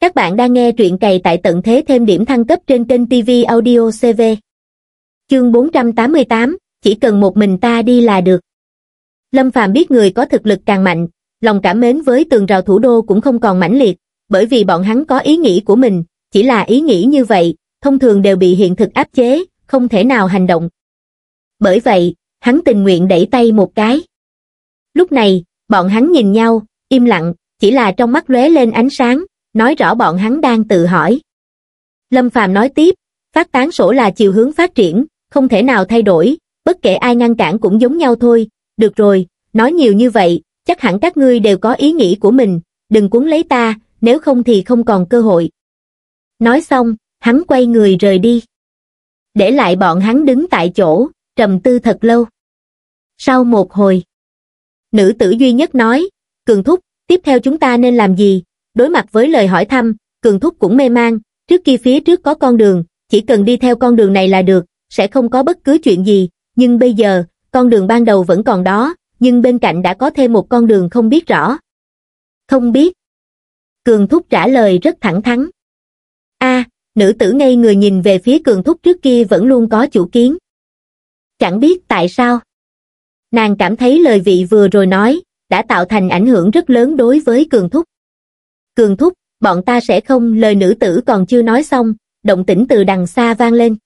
Các bạn đang nghe truyện cày tại tận thế thêm điểm thăng cấp trên kênh TV Audio CV. Chương 488, chỉ cần một mình ta đi là được. Lâm Phàm biết người có thực lực càng mạnh, lòng cảm mến với tường rào thủ đô cũng không còn mãnh liệt, bởi vì bọn hắn có ý nghĩ của mình, chỉ là ý nghĩ như vậy, thông thường đều bị hiện thực áp chế, không thể nào hành động. Bởi vậy, hắn tình nguyện đẩy tay một cái. Lúc này, bọn hắn nhìn nhau, im lặng, chỉ là trong mắt lóe lên ánh sáng, nói rõ bọn hắn đang tự hỏi. Lâm Phàm nói tiếp, phát tán sổ là chiều hướng phát triển, không thể nào thay đổi, bất kể ai ngăn cản cũng giống nhau thôi, được rồi, nói nhiều như vậy, chắc hẳn các ngươi đều có ý nghĩ của mình, đừng cuốn lấy ta, nếu không thì không còn cơ hội. Nói xong, hắn quay người rời đi. Để lại bọn hắn đứng tại chỗ, trầm tư thật lâu. Sau một hồi, nữ tử duy nhất nói, Cường Thúc, tiếp theo chúng ta nên làm gì, Đối mặt với lời hỏi thăm, Cường Thúc cũng mê mang, trước kia phía trước có con đường, chỉ cần đi theo con đường này là được, sẽ không có bất cứ chuyện gì, nhưng bây giờ, con đường ban đầu vẫn còn đó, nhưng bên cạnh đã có thêm một con đường không biết rõ. Không biết. Cường Thúc trả lời rất thẳng thắn. a à, nữ tử ngây người nhìn về phía Cường Thúc trước kia vẫn luôn có chủ kiến. Chẳng biết tại sao. Nàng cảm thấy lời vị vừa rồi nói, đã tạo thành ảnh hưởng rất lớn đối với Cường Thúc cường thúc, bọn ta sẽ không, lời nữ tử còn chưa nói xong, động tĩnh từ đằng xa vang lên.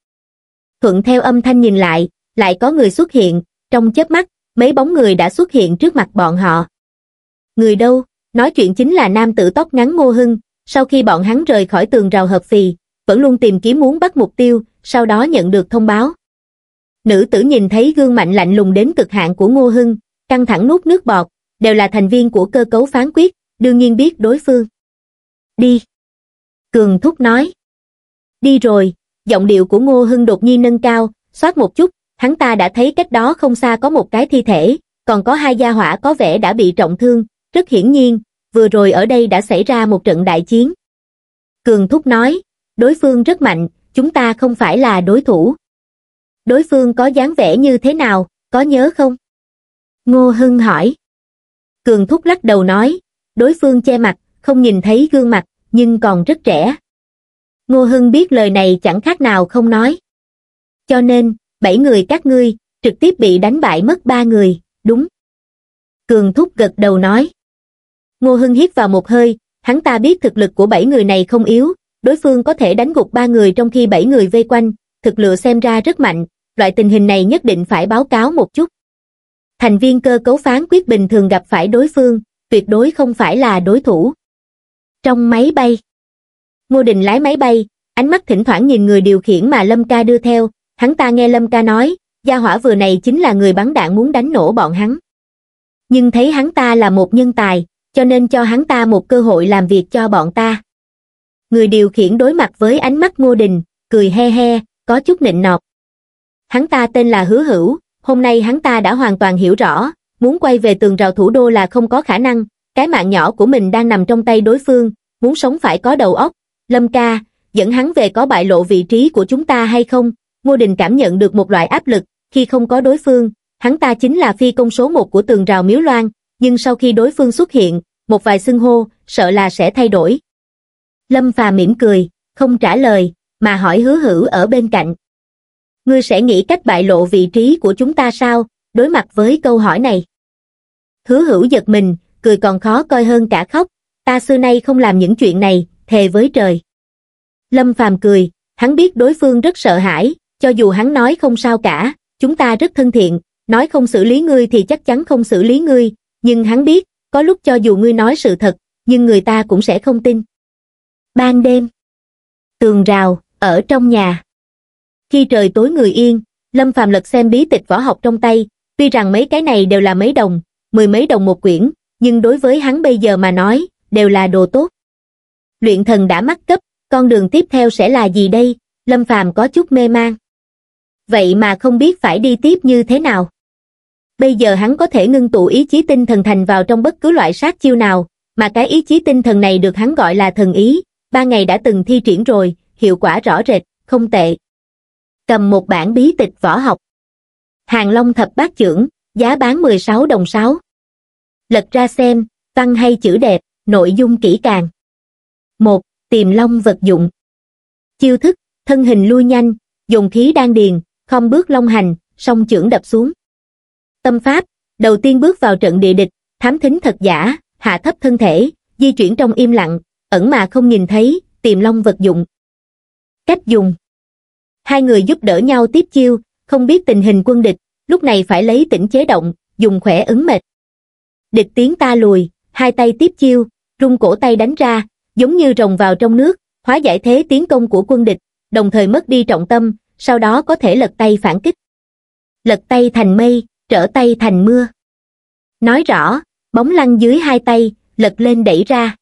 Thuận theo âm thanh nhìn lại, lại có người xuất hiện, trong chớp mắt, mấy bóng người đã xuất hiện trước mặt bọn họ. Người đâu, nói chuyện chính là nam tử tóc ngắn Ngô Hưng, sau khi bọn hắn rời khỏi tường rào hợp phì, vẫn luôn tìm kiếm muốn bắt mục tiêu, sau đó nhận được thông báo. Nữ tử nhìn thấy gương mạnh lạnh lùng đến cực hạn của Ngô Hưng, căng thẳng nuốt nước bọt, đều là thành viên của cơ cấu phán quyết, đương nhiên biết đối phương. Đi. Cường Thúc nói. Đi rồi, giọng điệu của Ngô Hưng đột nhiên nâng cao, xoát một chút, hắn ta đã thấy cách đó không xa có một cái thi thể, còn có hai gia hỏa có vẻ đã bị trọng thương, rất hiển nhiên, vừa rồi ở đây đã xảy ra một trận đại chiến. Cường Thúc nói, đối phương rất mạnh, chúng ta không phải là đối thủ. Đối phương có dáng vẻ như thế nào, có nhớ không? Ngô Hưng hỏi. Cường Thúc lắc đầu nói, đối phương che mặt, không nhìn thấy gương mặt, nhưng còn rất trẻ. Ngô Hưng biết lời này chẳng khác nào không nói. Cho nên, bảy người các ngươi, trực tiếp bị đánh bại mất ba người, đúng. Cường Thúc gật đầu nói. Ngô Hưng hít vào một hơi, hắn ta biết thực lực của bảy người này không yếu, đối phương có thể đánh gục ba người trong khi bảy người vây quanh, thực lựa xem ra rất mạnh, loại tình hình này nhất định phải báo cáo một chút. Thành viên cơ cấu phán quyết bình thường gặp phải đối phương, tuyệt đối không phải là đối thủ. Trong máy bay. Ngô Đình lái máy bay, ánh mắt thỉnh thoảng nhìn người điều khiển mà Lâm Ca đưa theo, hắn ta nghe Lâm Ca nói, gia hỏa vừa này chính là người bắn đạn muốn đánh nổ bọn hắn. Nhưng thấy hắn ta là một nhân tài, cho nên cho hắn ta một cơ hội làm việc cho bọn ta. Người điều khiển đối mặt với ánh mắt Ngô Đình, cười he he, có chút nịnh nọt. Hắn ta tên là Hứa Hữu, hôm nay hắn ta đã hoàn toàn hiểu rõ, muốn quay về tường rào thủ đô là không có khả năng, cái mạng nhỏ của mình đang nằm trong tay đối phương, muốn sống phải có đầu óc. Lâm ca, dẫn hắn về có bại lộ vị trí của chúng ta hay không? Ngô Đình cảm nhận được một loại áp lực, khi không có đối phương, hắn ta chính là phi công số một của tường rào miếu loan, nhưng sau khi đối phương xuất hiện, một vài xưng hô, sợ là sẽ thay đổi. Lâm Phà mỉm cười, không trả lời, mà hỏi hứa hữu ở bên cạnh. Ngươi sẽ nghĩ cách bại lộ vị trí của chúng ta sao, đối mặt với câu hỏi này. Hứa hữu giật mình, cười còn khó coi hơn cả khóc, ta xưa nay không làm những chuyện này, thề với trời. Lâm Phàm cười, hắn biết đối phương rất sợ hãi, cho dù hắn nói không sao cả, chúng ta rất thân thiện, nói không xử lý ngươi thì chắc chắn không xử lý ngươi, nhưng hắn biết, có lúc cho dù ngươi nói sự thật, nhưng người ta cũng sẽ không tin. Ban đêm, tường rào, ở trong nhà. Khi trời tối người yên, Lâm Phàm lật xem bí tịch võ học trong tay, tuy rằng mấy cái này đều là mấy đồng, mười mấy đồng một quyển, nhưng đối với hắn bây giờ mà nói, đều là đồ tốt. Luyện thần đã mắc cấp, con đường tiếp theo sẽ là gì đây? Lâm Phàm có chút mê man. Vậy mà không biết phải đi tiếp như thế nào. Bây giờ hắn có thể ngưng tụ ý chí tinh thần thành vào trong bất cứ loại sát chiêu nào, mà cái ý chí tinh thần này được hắn gọi là thần ý, ba ngày đã từng thi triển rồi, hiệu quả rõ rệt, không tệ. Cầm một bản bí tịch võ học. Hàng Long thập bát trưởng, giá bán 16 đồng 6 lật ra xem, văn hay chữ đẹp, nội dung kỹ càng. 1. Tìm long vật dụng Chiêu thức, thân hình lui nhanh, dùng khí đan điền, không bước long hành, song chưởng đập xuống. Tâm pháp, đầu tiên bước vào trận địa địch, thám thính thật giả, hạ thấp thân thể, di chuyển trong im lặng, ẩn mà không nhìn thấy, tìm long vật dụng. Cách dùng Hai người giúp đỡ nhau tiếp chiêu, không biết tình hình quân địch, lúc này phải lấy tỉnh chế động, dùng khỏe ứng mệt địch tiến ta lùi hai tay tiếp chiêu rung cổ tay đánh ra giống như rồng vào trong nước hóa giải thế tiến công của quân địch đồng thời mất đi trọng tâm sau đó có thể lật tay phản kích lật tay thành mây trở tay thành mưa nói rõ bóng lăn dưới hai tay lật lên đẩy ra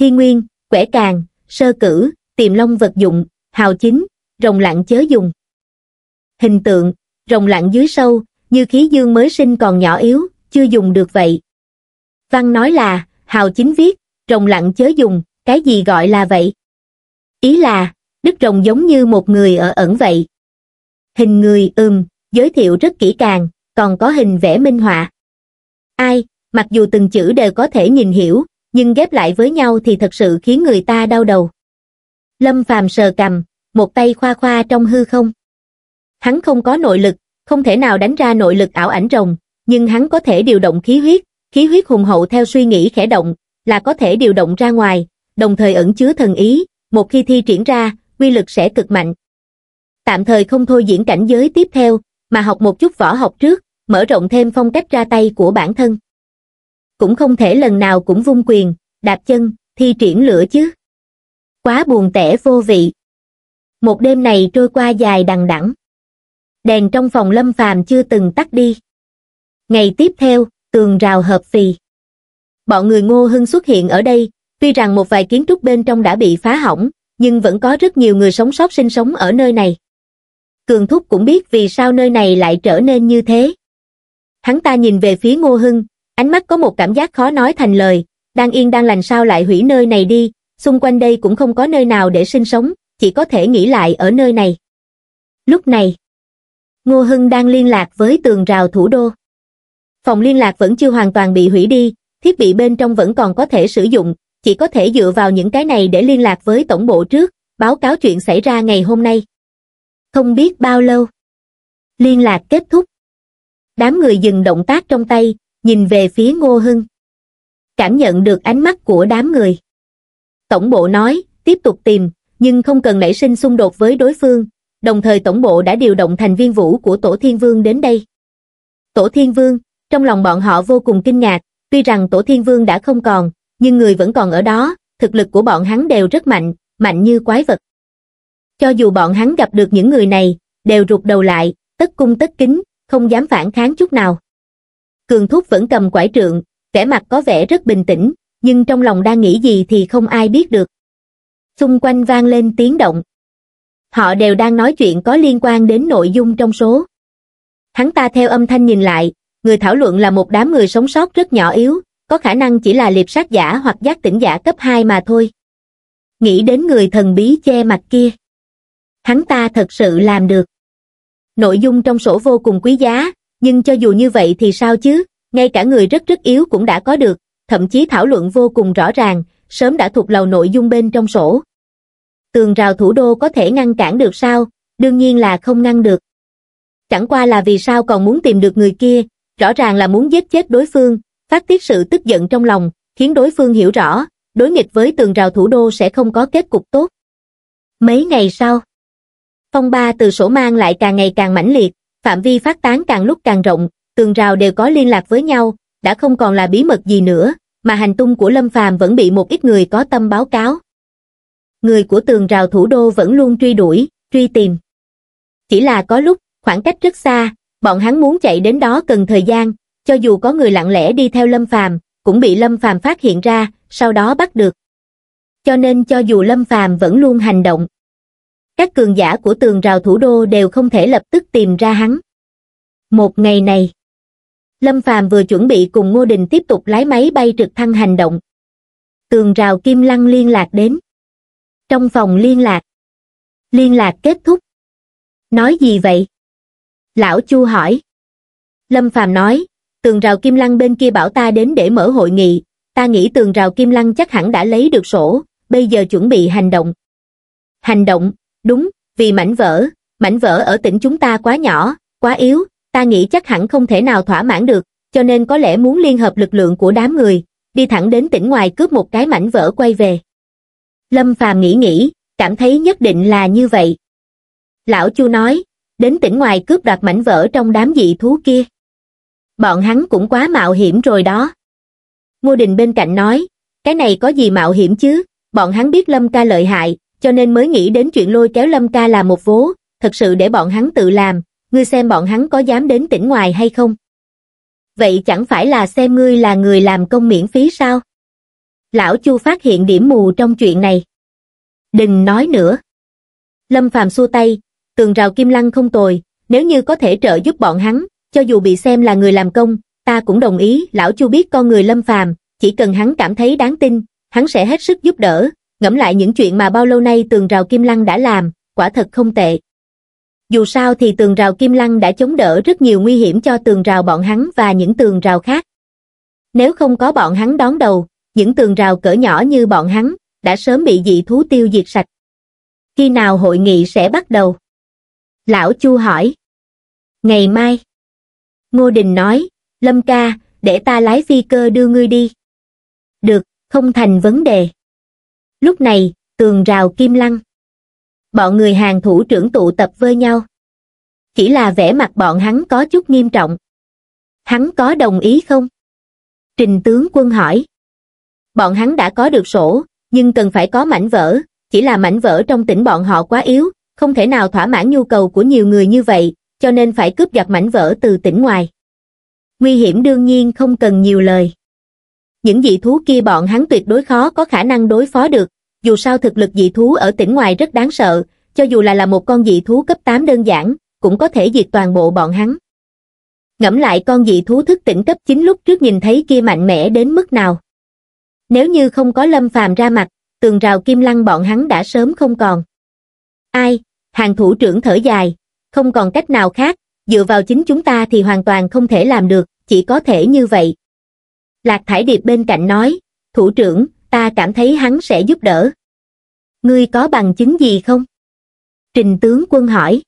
thi nguyên quẻ càng sơ cử tiềm long vật dụng hào chính rồng lặng chớ dùng hình tượng rồng lặng dưới sâu như khí dương mới sinh còn nhỏ yếu chưa dùng được vậy. Văn nói là, Hào Chính viết, rồng lặng chớ dùng, cái gì gọi là vậy? Ý là, Đức Rồng giống như một người ở ẩn vậy. Hình người ừm, giới thiệu rất kỹ càng, còn có hình vẽ minh họa. Ai, mặc dù từng chữ đều có thể nhìn hiểu, nhưng ghép lại với nhau thì thật sự khiến người ta đau đầu. Lâm Phàm sờ cầm, một tay khoa khoa trong hư không. Hắn không có nội lực, không thể nào đánh ra nội lực ảo ảnh rồng, nhưng hắn có thể điều động khí huyết, khí huyết hùng hậu theo suy nghĩ khẽ động, là có thể điều động ra ngoài, đồng thời ẩn chứa thần ý, một khi thi triển ra, quy lực sẽ cực mạnh. Tạm thời không thôi diễn cảnh giới tiếp theo, mà học một chút võ học trước, mở rộng thêm phong cách ra tay của bản thân. Cũng không thể lần nào cũng vung quyền, đạp chân, thi triển lửa chứ. Quá buồn tẻ vô vị. Một đêm này trôi qua dài đằng đẵng. Đèn trong phòng Lâm Phàm chưa từng tắt đi. Ngày tiếp theo, tường rào hợp phì. Bọn người ngô hưng xuất hiện ở đây, tuy rằng một vài kiến trúc bên trong đã bị phá hỏng, nhưng vẫn có rất nhiều người sống sót sinh sống ở nơi này. Cường Thúc cũng biết vì sao nơi này lại trở nên như thế. Hắn ta nhìn về phía ngô hưng, ánh mắt có một cảm giác khó nói thành lời, đang yên đang lành sao lại hủy nơi này đi, xung quanh đây cũng không có nơi nào để sinh sống, chỉ có thể nghỉ lại ở nơi này. Lúc này, Ngô Hưng đang liên lạc với tường rào thủ đô phòng liên lạc vẫn chưa hoàn toàn bị hủy đi, thiết bị bên trong vẫn còn có thể sử dụng, chỉ có thể dựa vào những cái này để liên lạc với tổng bộ trước, báo cáo chuyện xảy ra ngày hôm nay. Không biết bao lâu. Liên lạc kết thúc. Đám người dừng động tác trong tay, nhìn về phía Ngô Hưng. Cảm nhận được ánh mắt của đám người. Tổng bộ nói, tiếp tục tìm, nhưng không cần nảy sinh xung đột với đối phương, đồng thời tổng bộ đã điều động thành viên vũ của Tổ Thiên Vương đến đây. Tổ Thiên Vương, trong lòng bọn họ vô cùng kinh ngạc, tuy rằng Tổ Thiên Vương đã không còn, nhưng người vẫn còn ở đó, thực lực của bọn hắn đều rất mạnh, mạnh như quái vật. Cho dù bọn hắn gặp được những người này, đều rụt đầu lại, tất cung tất kính, không dám phản kháng chút nào. Cường Thúc vẫn cầm quải trượng, vẻ mặt có vẻ rất bình tĩnh, nhưng trong lòng đang nghĩ gì thì không ai biết được. Xung quanh vang lên tiếng động. Họ đều đang nói chuyện có liên quan đến nội dung trong số. Hắn ta theo âm thanh nhìn lại, người thảo luận là một đám người sống sót rất nhỏ yếu, có khả năng chỉ là liệp sát giả hoặc giác tỉnh giả cấp 2 mà thôi. Nghĩ đến người thần bí che mặt kia. Hắn ta thật sự làm được. Nội dung trong sổ vô cùng quý giá, nhưng cho dù như vậy thì sao chứ, ngay cả người rất rất yếu cũng đã có được, thậm chí thảo luận vô cùng rõ ràng, sớm đã thuộc lầu nội dung bên trong sổ. Tường rào thủ đô có thể ngăn cản được sao, đương nhiên là không ngăn được. Chẳng qua là vì sao còn muốn tìm được người kia, Rõ ràng là muốn giết chết đối phương, phát tiết sự tức giận trong lòng, khiến đối phương hiểu rõ, đối nghịch với tường rào thủ đô sẽ không có kết cục tốt. Mấy ngày sau, phong ba từ sổ mang lại càng ngày càng mãnh liệt, phạm vi phát tán càng lúc càng rộng, tường rào đều có liên lạc với nhau, đã không còn là bí mật gì nữa, mà hành tung của Lâm Phàm vẫn bị một ít người có tâm báo cáo. Người của tường rào thủ đô vẫn luôn truy đuổi, truy tìm. Chỉ là có lúc, khoảng cách rất xa, bọn hắn muốn chạy đến đó cần thời gian, cho dù có người lặng lẽ đi theo Lâm Phàm, cũng bị Lâm Phàm phát hiện ra, sau đó bắt được. Cho nên cho dù Lâm Phàm vẫn luôn hành động, các cường giả của tường rào thủ đô đều không thể lập tức tìm ra hắn. Một ngày này, Lâm Phàm vừa chuẩn bị cùng Ngô Đình tiếp tục lái máy bay trực thăng hành động. Tường rào Kim Lăng liên lạc đến. Trong phòng liên lạc, liên lạc kết thúc. Nói gì vậy? Lão Chu hỏi. Lâm Phàm nói, tường rào kim lăng bên kia bảo ta đến để mở hội nghị, ta nghĩ tường rào kim lăng chắc hẳn đã lấy được sổ, bây giờ chuẩn bị hành động. Hành động, đúng, vì mảnh vỡ, mảnh vỡ ở tỉnh chúng ta quá nhỏ, quá yếu, ta nghĩ chắc hẳn không thể nào thỏa mãn được, cho nên có lẽ muốn liên hợp lực lượng của đám người, đi thẳng đến tỉnh ngoài cướp một cái mảnh vỡ quay về. Lâm Phàm nghĩ nghĩ, cảm thấy nhất định là như vậy. Lão Chu nói, đến tỉnh ngoài cướp đoạt mảnh vỡ trong đám dị thú kia bọn hắn cũng quá mạo hiểm rồi đó ngô đình bên cạnh nói cái này có gì mạo hiểm chứ bọn hắn biết lâm ca lợi hại cho nên mới nghĩ đến chuyện lôi kéo lâm ca là một vố thật sự để bọn hắn tự làm ngươi xem bọn hắn có dám đến tỉnh ngoài hay không vậy chẳng phải là xem ngươi là người làm công miễn phí sao lão chu phát hiện điểm mù trong chuyện này đừng nói nữa lâm phàm xua tay tường rào kim lăng không tồi, nếu như có thể trợ giúp bọn hắn, cho dù bị xem là người làm công, ta cũng đồng ý, lão Chu biết con người lâm phàm, chỉ cần hắn cảm thấy đáng tin, hắn sẽ hết sức giúp đỡ, ngẫm lại những chuyện mà bao lâu nay tường rào kim lăng đã làm, quả thật không tệ. Dù sao thì tường rào kim lăng đã chống đỡ rất nhiều nguy hiểm cho tường rào bọn hắn và những tường rào khác. Nếu không có bọn hắn đón đầu, những tường rào cỡ nhỏ như bọn hắn, đã sớm bị dị thú tiêu diệt sạch. Khi nào hội nghị sẽ bắt đầu? Lão Chu hỏi. Ngày mai. Ngô Đình nói, Lâm ca, để ta lái phi cơ đưa ngươi đi. Được, không thành vấn đề. Lúc này, tường rào kim lăng. Bọn người hàng thủ trưởng tụ tập với nhau. Chỉ là vẻ mặt bọn hắn có chút nghiêm trọng. Hắn có đồng ý không? Trình tướng quân hỏi. Bọn hắn đã có được sổ, nhưng cần phải có mảnh vỡ, chỉ là mảnh vỡ trong tỉnh bọn họ quá yếu, không thể nào thỏa mãn nhu cầu của nhiều người như vậy, cho nên phải cướp giật mảnh vỡ từ tỉnh ngoài. Nguy hiểm đương nhiên không cần nhiều lời. Những dị thú kia bọn hắn tuyệt đối khó có khả năng đối phó được, dù sao thực lực dị thú ở tỉnh ngoài rất đáng sợ, cho dù là là một con dị thú cấp 8 đơn giản, cũng có thể diệt toàn bộ bọn hắn. Ngẫm lại con dị thú thức tỉnh cấp 9 lúc trước nhìn thấy kia mạnh mẽ đến mức nào. Nếu như không có lâm phàm ra mặt, tường rào kim lăng bọn hắn đã sớm không còn. Ai, hàng thủ trưởng thở dài, không còn cách nào khác, dựa vào chính chúng ta thì hoàn toàn không thể làm được, chỉ có thể như vậy. Lạc Thải Điệp bên cạnh nói, thủ trưởng, ta cảm thấy hắn sẽ giúp đỡ. Ngươi có bằng chứng gì không? Trình tướng quân hỏi.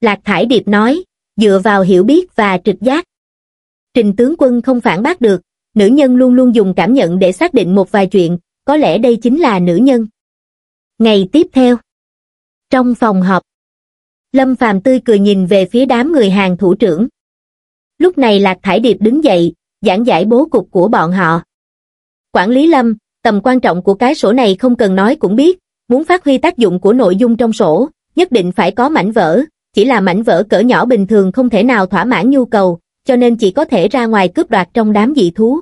Lạc Thải Điệp nói, dựa vào hiểu biết và trực giác. Trình tướng quân không phản bác được, nữ nhân luôn luôn dùng cảm nhận để xác định một vài chuyện, có lẽ đây chính là nữ nhân. Ngày tiếp theo trong phòng họp, Lâm Phàm tươi cười nhìn về phía đám người hàng thủ trưởng. Lúc này Lạc Thải Điệp đứng dậy, giảng giải bố cục của bọn họ. Quản lý Lâm, tầm quan trọng của cái sổ này không cần nói cũng biết, muốn phát huy tác dụng của nội dung trong sổ, nhất định phải có mảnh vỡ, chỉ là mảnh vỡ cỡ nhỏ bình thường không thể nào thỏa mãn nhu cầu, cho nên chỉ có thể ra ngoài cướp đoạt trong đám dị thú.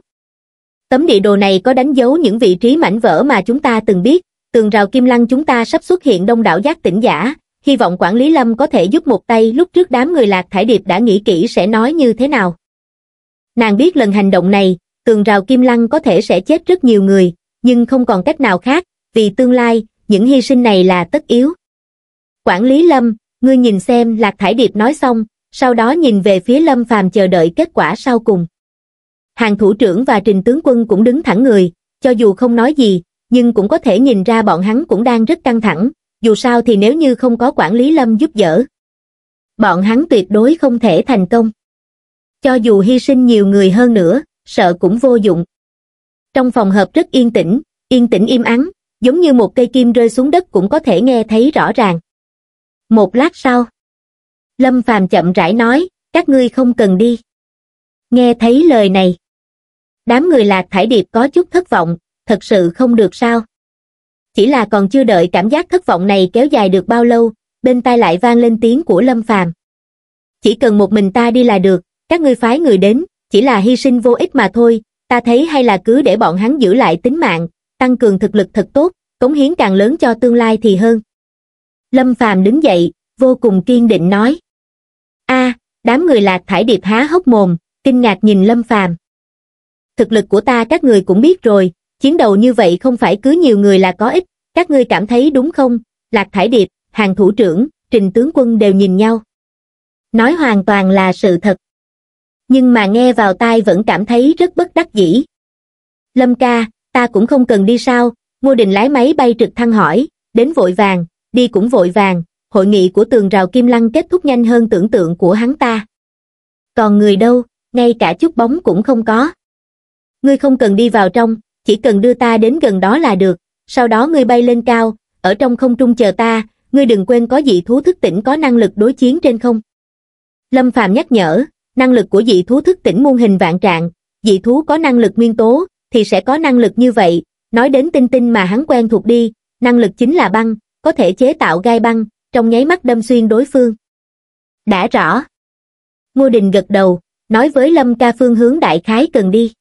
Tấm địa đồ này có đánh dấu những vị trí mảnh vỡ mà chúng ta từng biết, tường rào kim lăng chúng ta sắp xuất hiện đông đảo giác tỉnh giả, hy vọng quản lý lâm có thể giúp một tay lúc trước đám người lạc thải điệp đã nghĩ kỹ sẽ nói như thế nào. Nàng biết lần hành động này, tường rào kim lăng có thể sẽ chết rất nhiều người, nhưng không còn cách nào khác, vì tương lai, những hy sinh này là tất yếu. Quản lý lâm, ngươi nhìn xem lạc thải điệp nói xong, sau đó nhìn về phía lâm phàm chờ đợi kết quả sau cùng. Hàng thủ trưởng và trình tướng quân cũng đứng thẳng người, cho dù không nói gì, nhưng cũng có thể nhìn ra bọn hắn cũng đang rất căng thẳng, dù sao thì nếu như không có quản lý lâm giúp đỡ, bọn hắn tuyệt đối không thể thành công. Cho dù hy sinh nhiều người hơn nữa, sợ cũng vô dụng. Trong phòng hợp rất yên tĩnh, yên tĩnh im ắng, giống như một cây kim rơi xuống đất cũng có thể nghe thấy rõ ràng. Một lát sau, Lâm Phàm chậm rãi nói, các ngươi không cần đi. Nghe thấy lời này, đám người lạc thải điệp có chút thất vọng, thật sự không được sao chỉ là còn chưa đợi cảm giác thất vọng này kéo dài được bao lâu bên tai lại vang lên tiếng của lâm phàm chỉ cần một mình ta đi là được các ngươi phái người đến chỉ là hy sinh vô ích mà thôi ta thấy hay là cứ để bọn hắn giữ lại tính mạng tăng cường thực lực thật tốt cống hiến càng lớn cho tương lai thì hơn lâm phàm đứng dậy vô cùng kiên định nói a đám người lạc thải điệp há hốc mồm kinh ngạc nhìn lâm phàm thực lực của ta các người cũng biết rồi chiến đầu như vậy không phải cứ nhiều người là có ích, các ngươi cảm thấy đúng không? Lạc Thải Điệp, hàng thủ trưởng, trình tướng quân đều nhìn nhau. Nói hoàn toàn là sự thật. Nhưng mà nghe vào tai vẫn cảm thấy rất bất đắc dĩ. Lâm ca, ta cũng không cần đi sao, Ngô Đình lái máy bay trực thăng hỏi, đến vội vàng, đi cũng vội vàng, hội nghị của tường rào Kim Lăng kết thúc nhanh hơn tưởng tượng của hắn ta. Còn người đâu, ngay cả chút bóng cũng không có. Ngươi không cần đi vào trong, chỉ cần đưa ta đến gần đó là được, sau đó ngươi bay lên cao, ở trong không trung chờ ta, ngươi đừng quên có dị thú thức tỉnh có năng lực đối chiến trên không. Lâm Phạm nhắc nhở, năng lực của dị thú thức tỉnh muôn hình vạn trạng, dị thú có năng lực nguyên tố, thì sẽ có năng lực như vậy, nói đến tinh tinh mà hắn quen thuộc đi, năng lực chính là băng, có thể chế tạo gai băng, trong nháy mắt đâm xuyên đối phương. Đã rõ. Ngô Đình gật đầu, nói với Lâm Ca phương hướng đại khái cần đi.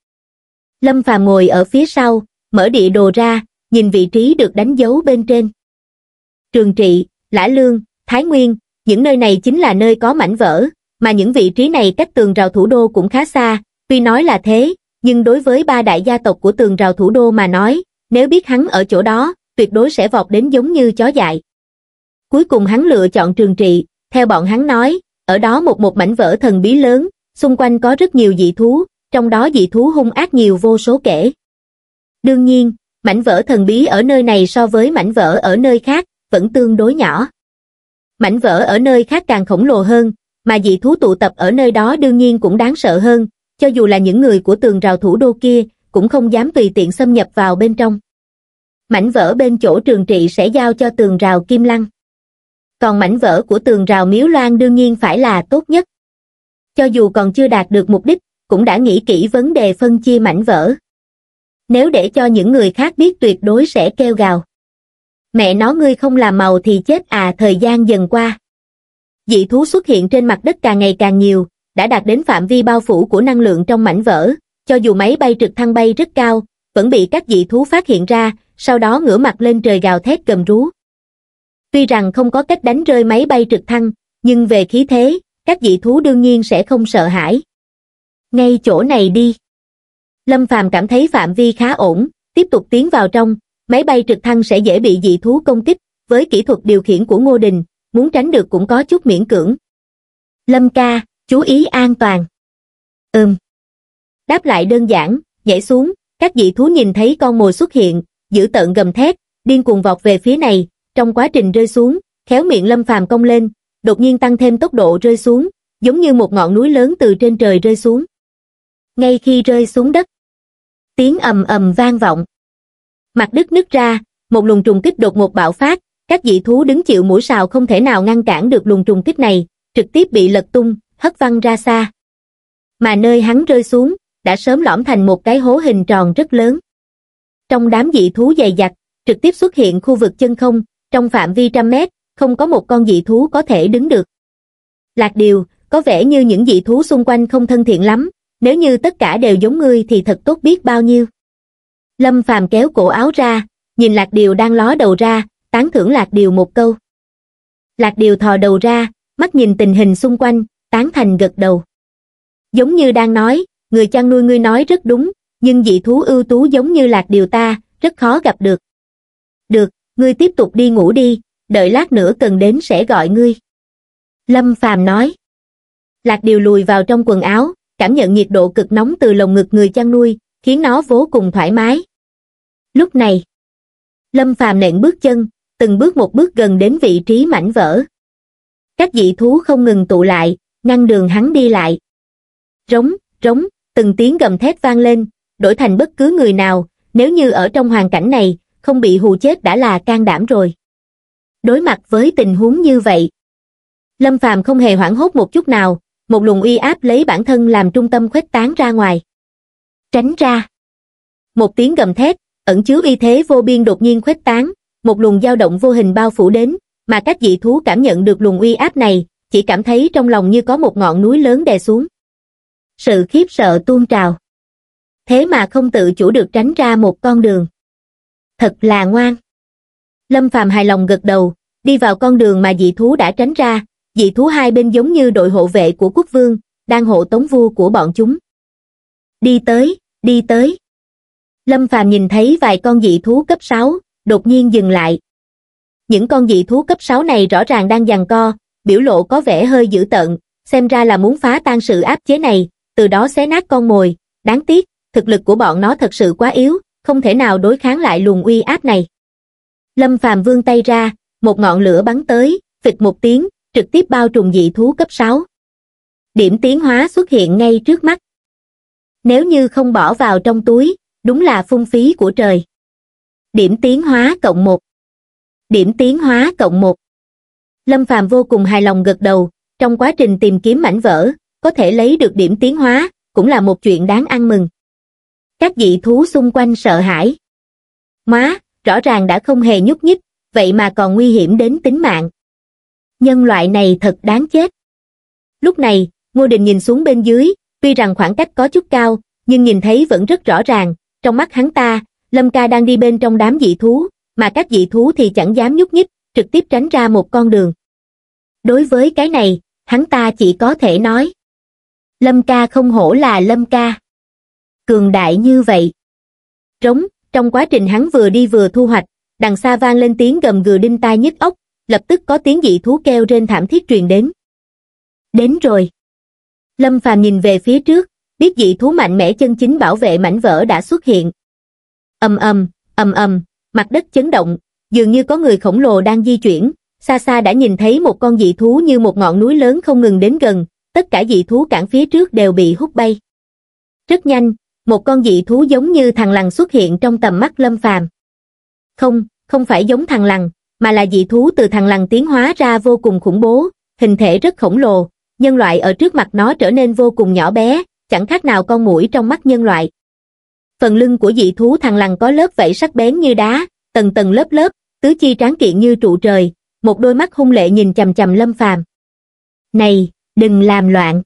Lâm Phàm ngồi ở phía sau, mở địa đồ ra, nhìn vị trí được đánh dấu bên trên. Trường Trị, Lã Lương, Thái Nguyên, những nơi này chính là nơi có mảnh vỡ, mà những vị trí này cách tường rào thủ đô cũng khá xa, tuy nói là thế, nhưng đối với ba đại gia tộc của tường rào thủ đô mà nói, nếu biết hắn ở chỗ đó, tuyệt đối sẽ vọt đến giống như chó dại. Cuối cùng hắn lựa chọn trường trị, theo bọn hắn nói, ở đó một một mảnh vỡ thần bí lớn, xung quanh có rất nhiều dị thú, trong đó dị thú hung ác nhiều vô số kể. Đương nhiên, mảnh vỡ thần bí ở nơi này so với mảnh vỡ ở nơi khác, vẫn tương đối nhỏ. Mảnh vỡ ở nơi khác càng khổng lồ hơn, mà dị thú tụ tập ở nơi đó đương nhiên cũng đáng sợ hơn, cho dù là những người của tường rào thủ đô kia, cũng không dám tùy tiện xâm nhập vào bên trong. Mảnh vỡ bên chỗ trường trị sẽ giao cho tường rào kim lăng. Còn mảnh vỡ của tường rào miếu loan đương nhiên phải là tốt nhất. Cho dù còn chưa đạt được mục đích, cũng đã nghĩ kỹ vấn đề phân chia mảnh vỡ nếu để cho những người khác biết tuyệt đối sẽ kêu gào mẹ nó ngươi không làm màu thì chết à thời gian dần qua dị thú xuất hiện trên mặt đất càng ngày càng nhiều đã đạt đến phạm vi bao phủ của năng lượng trong mảnh vỡ cho dù máy bay trực thăng bay rất cao vẫn bị các dị thú phát hiện ra sau đó ngửa mặt lên trời gào thét cầm rú tuy rằng không có cách đánh rơi máy bay trực thăng nhưng về khí thế các dị thú đương nhiên sẽ không sợ hãi ngay chỗ này đi. Lâm Phàm cảm thấy phạm vi khá ổn, tiếp tục tiến vào trong, máy bay trực thăng sẽ dễ bị dị thú công kích, với kỹ thuật điều khiển của Ngô Đình, muốn tránh được cũng có chút miễn cưỡng. Lâm ca, chú ý an toàn. Ừm. Đáp lại đơn giản, nhảy xuống, các dị thú nhìn thấy con mồi xuất hiện, giữ tận gầm thét, điên cuồng vọt về phía này, trong quá trình rơi xuống, khéo miệng Lâm Phàm cong lên, đột nhiên tăng thêm tốc độ rơi xuống, giống như một ngọn núi lớn từ trên trời rơi xuống ngay khi rơi xuống đất. Tiếng ầm ầm vang vọng. Mặt đất nứt ra, một luồng trùng kích đột ngột bạo phát, các dị thú đứng chịu mũi sào không thể nào ngăn cản được luồng trùng kích này, trực tiếp bị lật tung, hất văng ra xa. Mà nơi hắn rơi xuống, đã sớm lõm thành một cái hố hình tròn rất lớn. Trong đám dị thú dày đặc, trực tiếp xuất hiện khu vực chân không, trong phạm vi trăm mét, không có một con dị thú có thể đứng được. Lạc điều, có vẻ như những dị thú xung quanh không thân thiện lắm, nếu như tất cả đều giống ngươi thì thật tốt biết bao nhiêu. Lâm Phàm kéo cổ áo ra, nhìn Lạc Điều đang ló đầu ra, tán thưởng Lạc Điều một câu. Lạc Điều thò đầu ra, mắt nhìn tình hình xung quanh, tán thành gật đầu. Giống như đang nói, người chăn nuôi ngươi nói rất đúng, nhưng dị thú ưu tú giống như Lạc Điều ta, rất khó gặp được. Được, ngươi tiếp tục đi ngủ đi, đợi lát nữa cần đến sẽ gọi ngươi. Lâm Phàm nói. Lạc Điều lùi vào trong quần áo, cảm nhận nhiệt độ cực nóng từ lồng ngực người chăn nuôi, khiến nó vô cùng thoải mái. Lúc này, Lâm Phàm nện bước chân, từng bước một bước gần đến vị trí mảnh vỡ. Các dị thú không ngừng tụ lại, ngăn đường hắn đi lại. Rống, rống, từng tiếng gầm thét vang lên, đổi thành bất cứ người nào, nếu như ở trong hoàn cảnh này, không bị hù chết đã là can đảm rồi. Đối mặt với tình huống như vậy, Lâm Phàm không hề hoảng hốt một chút nào, một luồng uy áp lấy bản thân làm trung tâm khuếch tán ra ngoài tránh ra một tiếng gầm thét ẩn chứa uy thế vô biên đột nhiên khuếch tán một luồng dao động vô hình bao phủ đến mà các dị thú cảm nhận được luồng uy áp này chỉ cảm thấy trong lòng như có một ngọn núi lớn đè xuống sự khiếp sợ tuôn trào thế mà không tự chủ được tránh ra một con đường thật là ngoan lâm phàm hài lòng gật đầu đi vào con đường mà dị thú đã tránh ra dị thú hai bên giống như đội hộ vệ của quốc vương, đang hộ tống vua của bọn chúng. Đi tới, đi tới. Lâm Phàm nhìn thấy vài con dị thú cấp 6, đột nhiên dừng lại. Những con dị thú cấp 6 này rõ ràng đang giằng co, biểu lộ có vẻ hơi dữ tợn, xem ra là muốn phá tan sự áp chế này, từ đó xé nát con mồi. Đáng tiếc, thực lực của bọn nó thật sự quá yếu, không thể nào đối kháng lại luồng uy áp này. Lâm Phàm vươn tay ra, một ngọn lửa bắn tới, phịch một tiếng, trực tiếp bao trùm dị thú cấp 6. Điểm tiến hóa xuất hiện ngay trước mắt. Nếu như không bỏ vào trong túi, đúng là phung phí của trời. Điểm tiến hóa cộng 1 Điểm tiến hóa cộng 1 Lâm Phàm vô cùng hài lòng gật đầu, trong quá trình tìm kiếm mảnh vỡ, có thể lấy được điểm tiến hóa, cũng là một chuyện đáng ăn mừng. Các dị thú xung quanh sợ hãi. Má, rõ ràng đã không hề nhúc nhích, vậy mà còn nguy hiểm đến tính mạng nhân loại này thật đáng chết. Lúc này, Ngô Đình nhìn xuống bên dưới, tuy rằng khoảng cách có chút cao, nhưng nhìn thấy vẫn rất rõ ràng, trong mắt hắn ta, Lâm Ca đang đi bên trong đám dị thú, mà các dị thú thì chẳng dám nhúc nhích, trực tiếp tránh ra một con đường. Đối với cái này, hắn ta chỉ có thể nói. Lâm Ca không hổ là Lâm Ca. Cường đại như vậy. Rống, trong quá trình hắn vừa đi vừa thu hoạch, đằng xa vang lên tiếng gầm gừ đinh tai nhức óc, lập tức có tiếng dị thú kêu trên thảm thiết truyền đến. Đến rồi. Lâm Phàm nhìn về phía trước, biết dị thú mạnh mẽ chân chính bảo vệ mảnh vỡ đã xuất hiện. Ầm ầm, ầm ầm, mặt đất chấn động, dường như có người khổng lồ đang di chuyển, xa xa đã nhìn thấy một con dị thú như một ngọn núi lớn không ngừng đến gần, tất cả dị thú cản phía trước đều bị hút bay. Rất nhanh, một con dị thú giống như thằng lằn xuất hiện trong tầm mắt Lâm Phàm. Không, không phải giống thằng lằn, mà là dị thú từ thằng lằn tiến hóa ra vô cùng khủng bố, hình thể rất khổng lồ, nhân loại ở trước mặt nó trở nên vô cùng nhỏ bé, chẳng khác nào con mũi trong mắt nhân loại. Phần lưng của dị thú thằng lằn có lớp vảy sắc bén như đá, tầng tầng lớp lớp, tứ chi tráng kiện như trụ trời, một đôi mắt hung lệ nhìn chầm chầm Lâm Phàm. "Này, đừng làm loạn."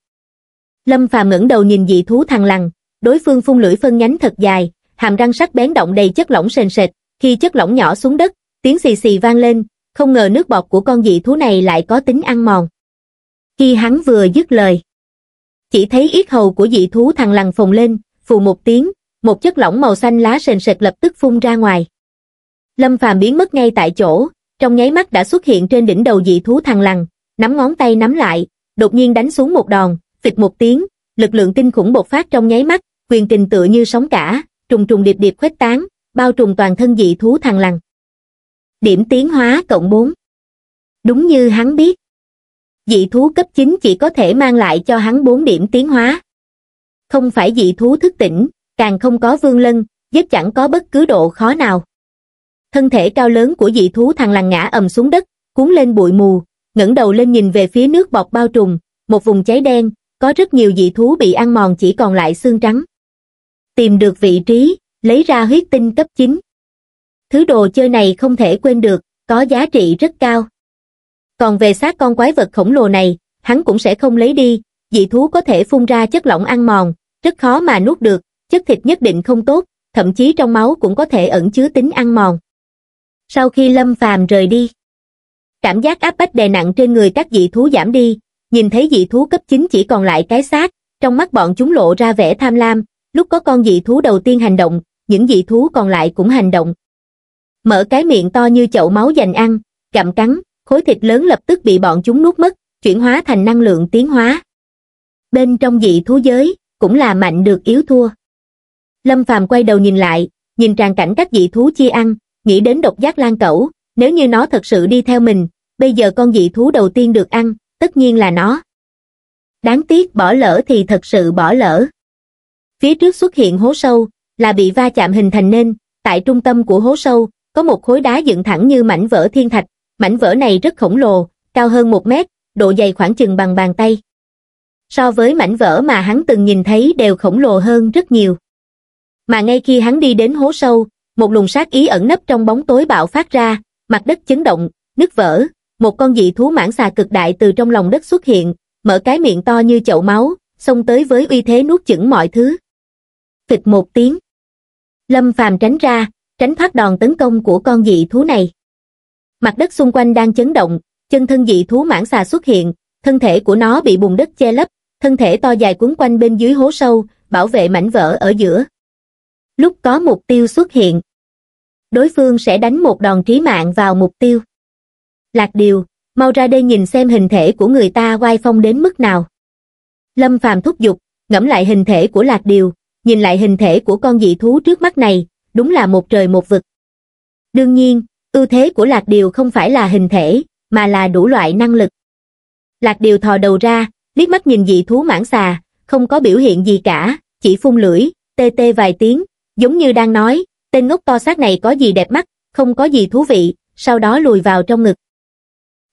Lâm Phàm ngẩng đầu nhìn dị thú thằng lằn, đối phương phun lưỡi phân nhánh thật dài, hàm răng sắc bén động đầy chất lỏng sền sệt, khi chất lỏng nhỏ xuống đất, tiếng xì xì vang lên, không ngờ nước bọt của con dị thú này lại có tính ăn mòn. Khi hắn vừa dứt lời, chỉ thấy yết hầu của dị thú thằng lằn phồng lên, phù một tiếng, một chất lỏng màu xanh lá sền sệt lập tức phun ra ngoài. Lâm Phàm biến mất ngay tại chỗ, trong nháy mắt đã xuất hiện trên đỉnh đầu dị thú thằng lằn, nắm ngón tay nắm lại, đột nhiên đánh xuống một đòn, phịch một tiếng, lực lượng kinh khủng bộc phát trong nháy mắt, quyền tình tựa như sóng cả, trùng trùng điệp điệp khuếch tán, bao trùm toàn thân dị thú thằng lằn điểm tiến hóa cộng 4. Đúng như hắn biết, dị thú cấp 9 chỉ có thể mang lại cho hắn 4 điểm tiến hóa. Không phải dị thú thức tỉnh, càng không có vương lân, giết chẳng có bất cứ độ khó nào. Thân thể cao lớn của dị thú thằng lằn ngã ầm xuống đất, cuốn lên bụi mù, ngẩng đầu lên nhìn về phía nước bọt bao trùm, một vùng cháy đen, có rất nhiều dị thú bị ăn mòn chỉ còn lại xương trắng. Tìm được vị trí, lấy ra huyết tinh cấp 9 thứ đồ chơi này không thể quên được, có giá trị rất cao. Còn về xác con quái vật khổng lồ này, hắn cũng sẽ không lấy đi, dị thú có thể phun ra chất lỏng ăn mòn, rất khó mà nuốt được, chất thịt nhất định không tốt, thậm chí trong máu cũng có thể ẩn chứa tính ăn mòn. Sau khi Lâm Phàm rời đi, cảm giác áp bách đè nặng trên người các dị thú giảm đi, nhìn thấy dị thú cấp 9 chỉ còn lại cái xác, trong mắt bọn chúng lộ ra vẻ tham lam, lúc có con dị thú đầu tiên hành động, những dị thú còn lại cũng hành động, mở cái miệng to như chậu máu dành ăn gặm cắn khối thịt lớn lập tức bị bọn chúng nuốt mất chuyển hóa thành năng lượng tiến hóa bên trong dị thú giới cũng là mạnh được yếu thua lâm phàm quay đầu nhìn lại nhìn tràn cảnh các dị thú chia ăn nghĩ đến độc giác lan cẩu nếu như nó thật sự đi theo mình bây giờ con dị thú đầu tiên được ăn tất nhiên là nó đáng tiếc bỏ lỡ thì thật sự bỏ lỡ phía trước xuất hiện hố sâu là bị va chạm hình thành nên tại trung tâm của hố sâu có một khối đá dựng thẳng như mảnh vỡ thiên thạch, mảnh vỡ này rất khổng lồ, cao hơn một mét, độ dày khoảng chừng bằng bàn tay. So với mảnh vỡ mà hắn từng nhìn thấy đều khổng lồ hơn rất nhiều. Mà ngay khi hắn đi đến hố sâu, một luồng sát ý ẩn nấp trong bóng tối bạo phát ra, mặt đất chấn động, nứt vỡ, một con dị thú mãng xà cực đại từ trong lòng đất xuất hiện, mở cái miệng to như chậu máu, xông tới với uy thế nuốt chửng mọi thứ. Phịch một tiếng. Lâm Phàm tránh ra, tránh thoát đòn tấn công của con dị thú này. Mặt đất xung quanh đang chấn động, chân thân dị thú mãng xà xuất hiện, thân thể của nó bị bùn đất che lấp, thân thể to dài cuốn quanh bên dưới hố sâu, bảo vệ mảnh vỡ ở giữa. Lúc có mục tiêu xuất hiện, đối phương sẽ đánh một đòn trí mạng vào mục tiêu. Lạc điều, mau ra đây nhìn xem hình thể của người ta oai phong đến mức nào. Lâm Phàm thúc giục, ngẫm lại hình thể của lạc điều, nhìn lại hình thể của con dị thú trước mắt này, đúng là một trời một vực. Đương nhiên, ưu thế của Lạc Điều không phải là hình thể, mà là đủ loại năng lực. Lạc Điều thò đầu ra, liếc mắt nhìn dị thú mãng xà, không có biểu hiện gì cả, chỉ phun lưỡi, tê tê vài tiếng, giống như đang nói, tên ngốc to xác này có gì đẹp mắt, không có gì thú vị, sau đó lùi vào trong ngực.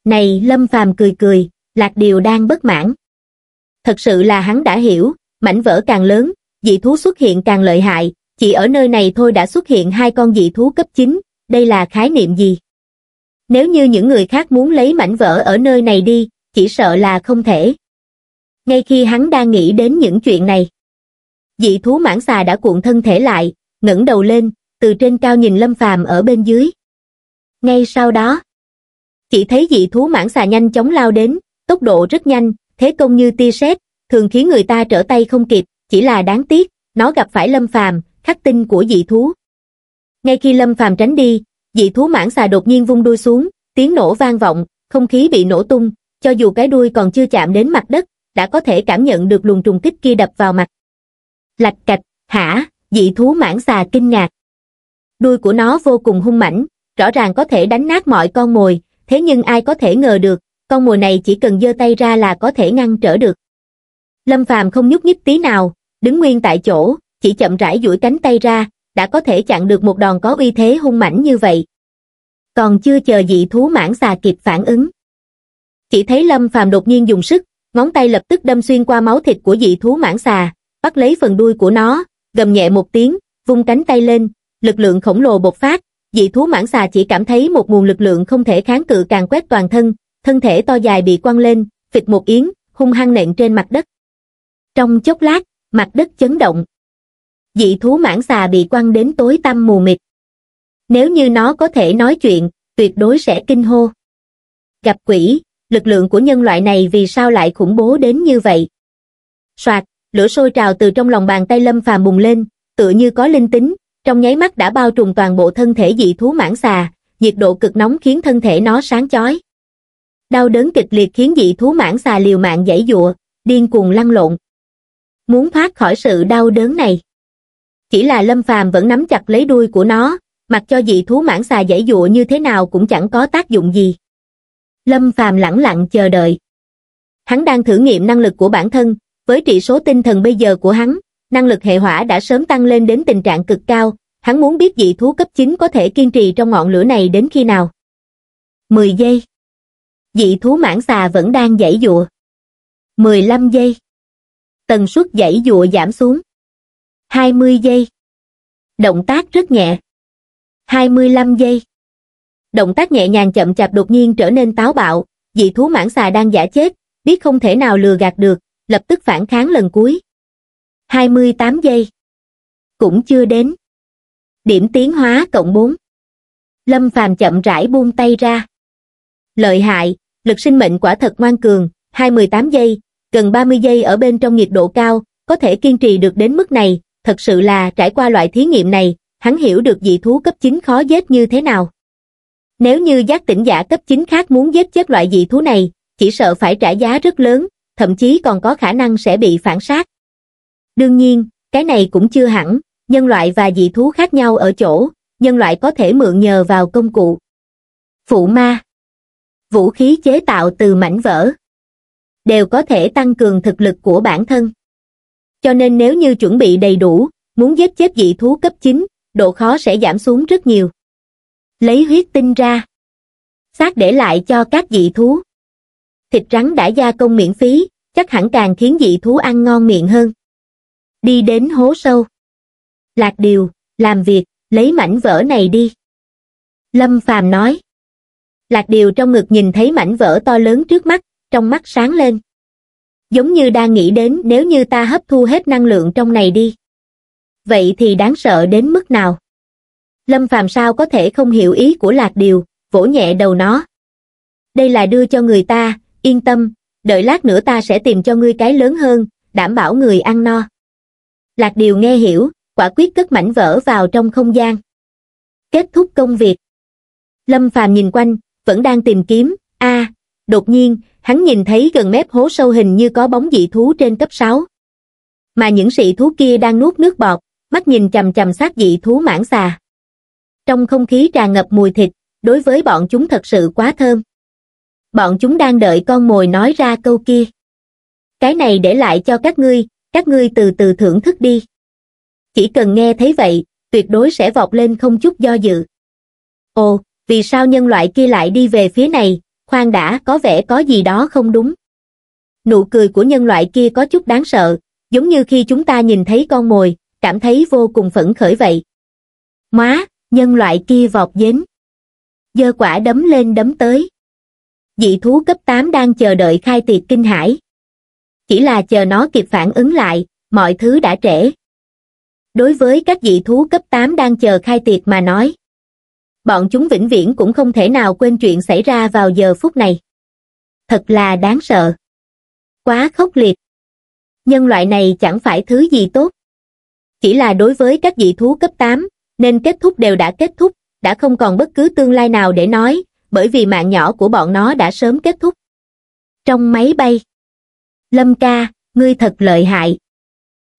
Này Lâm Phàm cười cười, Lạc Điều đang bất mãn. Thật sự là hắn đã hiểu, mảnh vỡ càng lớn, dị thú xuất hiện càng lợi hại, chỉ ở nơi này thôi đã xuất hiện hai con dị thú cấp 9, đây là khái niệm gì? Nếu như những người khác muốn lấy mảnh vỡ ở nơi này đi, chỉ sợ là không thể. Ngay khi hắn đang nghĩ đến những chuyện này, dị thú mãng xà đã cuộn thân thể lại, ngẩng đầu lên, từ trên cao nhìn Lâm Phàm ở bên dưới. Ngay sau đó, chỉ thấy dị thú mãng xà nhanh chóng lao đến, tốc độ rất nhanh, thế công như tia sét, thường khiến người ta trở tay không kịp, chỉ là đáng tiếc, nó gặp phải Lâm Phàm, khắc tinh của dị thú. Ngay khi Lâm Phàm tránh đi, dị thú mãng xà đột nhiên vung đuôi xuống, tiếng nổ vang vọng, không khí bị nổ tung, cho dù cái đuôi còn chưa chạm đến mặt đất, đã có thể cảm nhận được luồng trùng kích kia đập vào mặt. Lạch cạch, hả, dị thú mãng xà kinh ngạc. Đuôi của nó vô cùng hung mãnh, rõ ràng có thể đánh nát mọi con mồi, thế nhưng ai có thể ngờ được, con mồi này chỉ cần giơ tay ra là có thể ngăn trở được. Lâm Phàm không nhúc nhích tí nào, đứng nguyên tại chỗ, chỉ chậm rãi duỗi cánh tay ra, đã có thể chặn được một đòn có uy thế hung mãnh như vậy. Còn chưa chờ dị thú mãn xà kịp phản ứng. Chỉ thấy Lâm Phàm đột nhiên dùng sức, ngón tay lập tức đâm xuyên qua máu thịt của dị thú mãn xà, bắt lấy phần đuôi của nó, gầm nhẹ một tiếng, vung cánh tay lên, lực lượng khổng lồ bộc phát, dị thú mãn xà chỉ cảm thấy một nguồn lực lượng không thể kháng cự càng quét toàn thân, thân thể to dài bị quăng lên, phịch một yến, hung hăng nện trên mặt đất. Trong chốc lát, mặt đất chấn động, dị thú mãng xà bị quăng đến tối tăm mù mịt. Nếu như nó có thể nói chuyện, tuyệt đối sẽ kinh hô. Gặp quỷ, lực lượng của nhân loại này vì sao lại khủng bố đến như vậy? Soạt, lửa sôi trào từ trong lòng bàn tay lâm phàm bùng lên, tựa như có linh tính, trong nháy mắt đã bao trùm toàn bộ thân thể dị thú mãng xà, nhiệt độ cực nóng khiến thân thể nó sáng chói. Đau đớn kịch liệt khiến dị thú mãng xà liều mạng dãy dụa, điên cuồng lăn lộn. Muốn thoát khỏi sự đau đớn này chỉ là lâm phàm vẫn nắm chặt lấy đuôi của nó, mặc cho dị thú mãn xà dãy dụa như thế nào cũng chẳng có tác dụng gì. Lâm phàm lẳng lặng chờ đợi. Hắn đang thử nghiệm năng lực của bản thân, với trị số tinh thần bây giờ của hắn, năng lực hệ hỏa đã sớm tăng lên đến tình trạng cực cao, hắn muốn biết dị thú cấp 9 có thể kiên trì trong ngọn lửa này đến khi nào. 10 giây. Dị thú mãn xà vẫn đang dãy dụa. 15 giây. Tần suất dãy dụa giảm xuống. 20 giây. Động tác rất nhẹ. 25 giây. Động tác nhẹ nhàng chậm chạp đột nhiên trở nên táo bạo, dị thú mãng xà đang giả chết, biết không thể nào lừa gạt được, lập tức phản kháng lần cuối. 28 giây. Cũng chưa đến. Điểm tiến hóa cộng 4. Lâm Phàm chậm rãi buông tay ra. Lợi hại, lực sinh mệnh quả thật ngoan cường, 218 giây, gần 30 giây ở bên trong nhiệt độ cao, có thể kiên trì được đến mức này, thật sự là trải qua loại thí nghiệm này, hắn hiểu được dị thú cấp 9 khó giết như thế nào. Nếu như giác tỉnh giả cấp 9 khác muốn giết chết loại dị thú này, chỉ sợ phải trả giá rất lớn, thậm chí còn có khả năng sẽ bị phản sát. Đương nhiên, cái này cũng chưa hẳn, nhân loại và dị thú khác nhau ở chỗ, nhân loại có thể mượn nhờ vào công cụ. Phụ ma Vũ khí chế tạo từ mảnh vỡ Đều có thể tăng cường thực lực của bản thân cho nên nếu như chuẩn bị đầy đủ, muốn giết chết dị thú cấp 9, độ khó sẽ giảm xuống rất nhiều. Lấy huyết tinh ra. xác để lại cho các dị thú. Thịt rắn đã gia công miễn phí, chắc hẳn càng khiến dị thú ăn ngon miệng hơn. Đi đến hố sâu. Lạc điều, làm việc, lấy mảnh vỡ này đi. Lâm Phàm nói. Lạc điều trong ngực nhìn thấy mảnh vỡ to lớn trước mắt, trong mắt sáng lên giống như đang nghĩ đến nếu như ta hấp thu hết năng lượng trong này đi. Vậy thì đáng sợ đến mức nào? Lâm Phàm sao có thể không hiểu ý của Lạc Điều, vỗ nhẹ đầu nó. Đây là đưa cho người ta, yên tâm, đợi lát nữa ta sẽ tìm cho ngươi cái lớn hơn, đảm bảo người ăn no. Lạc Điều nghe hiểu, quả quyết cất mảnh vỡ vào trong không gian. Kết thúc công việc. Lâm Phàm nhìn quanh, vẫn đang tìm kiếm, a đột nhiên, hắn nhìn thấy gần mép hố sâu hình như có bóng dị thú trên cấp 6. Mà những dị thú kia đang nuốt nước bọt, mắt nhìn chầm chầm sát dị thú mãng xà. Trong không khí tràn ngập mùi thịt, đối với bọn chúng thật sự quá thơm. Bọn chúng đang đợi con mồi nói ra câu kia. Cái này để lại cho các ngươi, các ngươi từ từ thưởng thức đi. Chỉ cần nghe thấy vậy, tuyệt đối sẽ vọt lên không chút do dự. Ồ, vì sao nhân loại kia lại đi về phía này, khoan đã có vẻ có gì đó không đúng. Nụ cười của nhân loại kia có chút đáng sợ, giống như khi chúng ta nhìn thấy con mồi, cảm thấy vô cùng phẫn khởi vậy. Má, nhân loại kia vọt dến. Dơ quả đấm lên đấm tới. Dị thú cấp 8 đang chờ đợi khai tiệc kinh hải. Chỉ là chờ nó kịp phản ứng lại, mọi thứ đã trễ. Đối với các dị thú cấp 8 đang chờ khai tiệc mà nói, bọn chúng vĩnh viễn cũng không thể nào quên chuyện xảy ra vào giờ phút này. Thật là đáng sợ. Quá khốc liệt. Nhân loại này chẳng phải thứ gì tốt. Chỉ là đối với các dị thú cấp 8, nên kết thúc đều đã kết thúc, đã không còn bất cứ tương lai nào để nói, bởi vì mạng nhỏ của bọn nó đã sớm kết thúc. Trong máy bay, Lâm ca, ngươi thật lợi hại.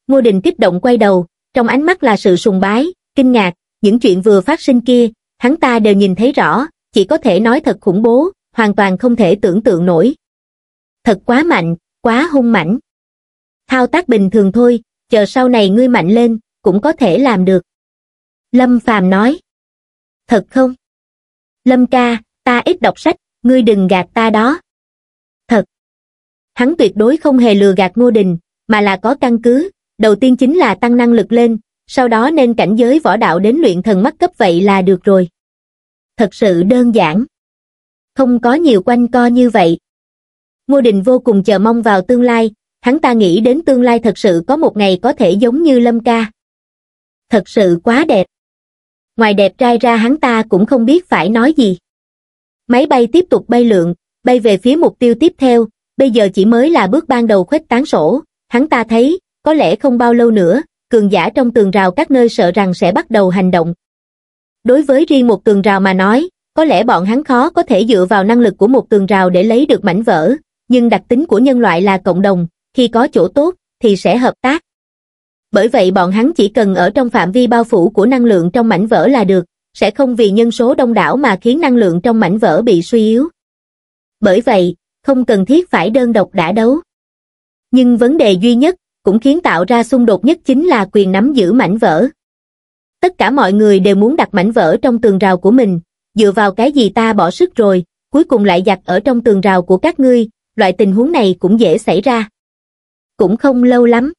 Ngô Đình kích động quay đầu, trong ánh mắt là sự sùng bái, kinh ngạc, những chuyện vừa phát sinh kia, hắn ta đều nhìn thấy rõ, chỉ có thể nói thật khủng bố, hoàn toàn không thể tưởng tượng nổi. Thật quá mạnh, quá hung mãnh. Thao tác bình thường thôi, chờ sau này ngươi mạnh lên, cũng có thể làm được. Lâm Phàm nói. Thật không? Lâm ca, ta ít đọc sách, ngươi đừng gạt ta đó. Thật. Hắn tuyệt đối không hề lừa gạt Ngô Đình, mà là có căn cứ. Đầu tiên chính là tăng năng lực lên, sau đó nên cảnh giới võ đạo đến luyện thần mắt cấp vậy là được rồi. Thật sự đơn giản. Không có nhiều quanh co như vậy. Ngô Đình vô cùng chờ mong vào tương lai, hắn ta nghĩ đến tương lai thật sự có một ngày có thể giống như Lâm ca. Thật sự quá đẹp. Ngoài đẹp trai ra hắn ta cũng không biết phải nói gì. Máy bay tiếp tục bay lượn, bay về phía mục tiêu tiếp theo, bây giờ chỉ mới là bước ban đầu khuếch tán sổ, hắn ta thấy, có lẽ không bao lâu nữa, cường giả trong tường rào các nơi sợ rằng sẽ bắt đầu hành động. Đối với riêng một tường rào mà nói, có lẽ bọn hắn khó có thể dựa vào năng lực của một tường rào để lấy được mảnh vỡ, nhưng đặc tính của nhân loại là cộng đồng, khi có chỗ tốt, thì sẽ hợp tác. Bởi vậy bọn hắn chỉ cần ở trong phạm vi bao phủ của năng lượng trong mảnh vỡ là được, sẽ không vì nhân số đông đảo mà khiến năng lượng trong mảnh vỡ bị suy yếu. Bởi vậy, không cần thiết phải đơn độc đã đấu. Nhưng vấn đề duy nhất cũng khiến tạo ra xung đột nhất chính là quyền nắm giữ mảnh vỡ tất cả mọi người đều muốn đặt mảnh vỡ trong tường rào của mình dựa vào cái gì ta bỏ sức rồi cuối cùng lại giặt ở trong tường rào của các ngươi loại tình huống này cũng dễ xảy ra cũng không lâu lắm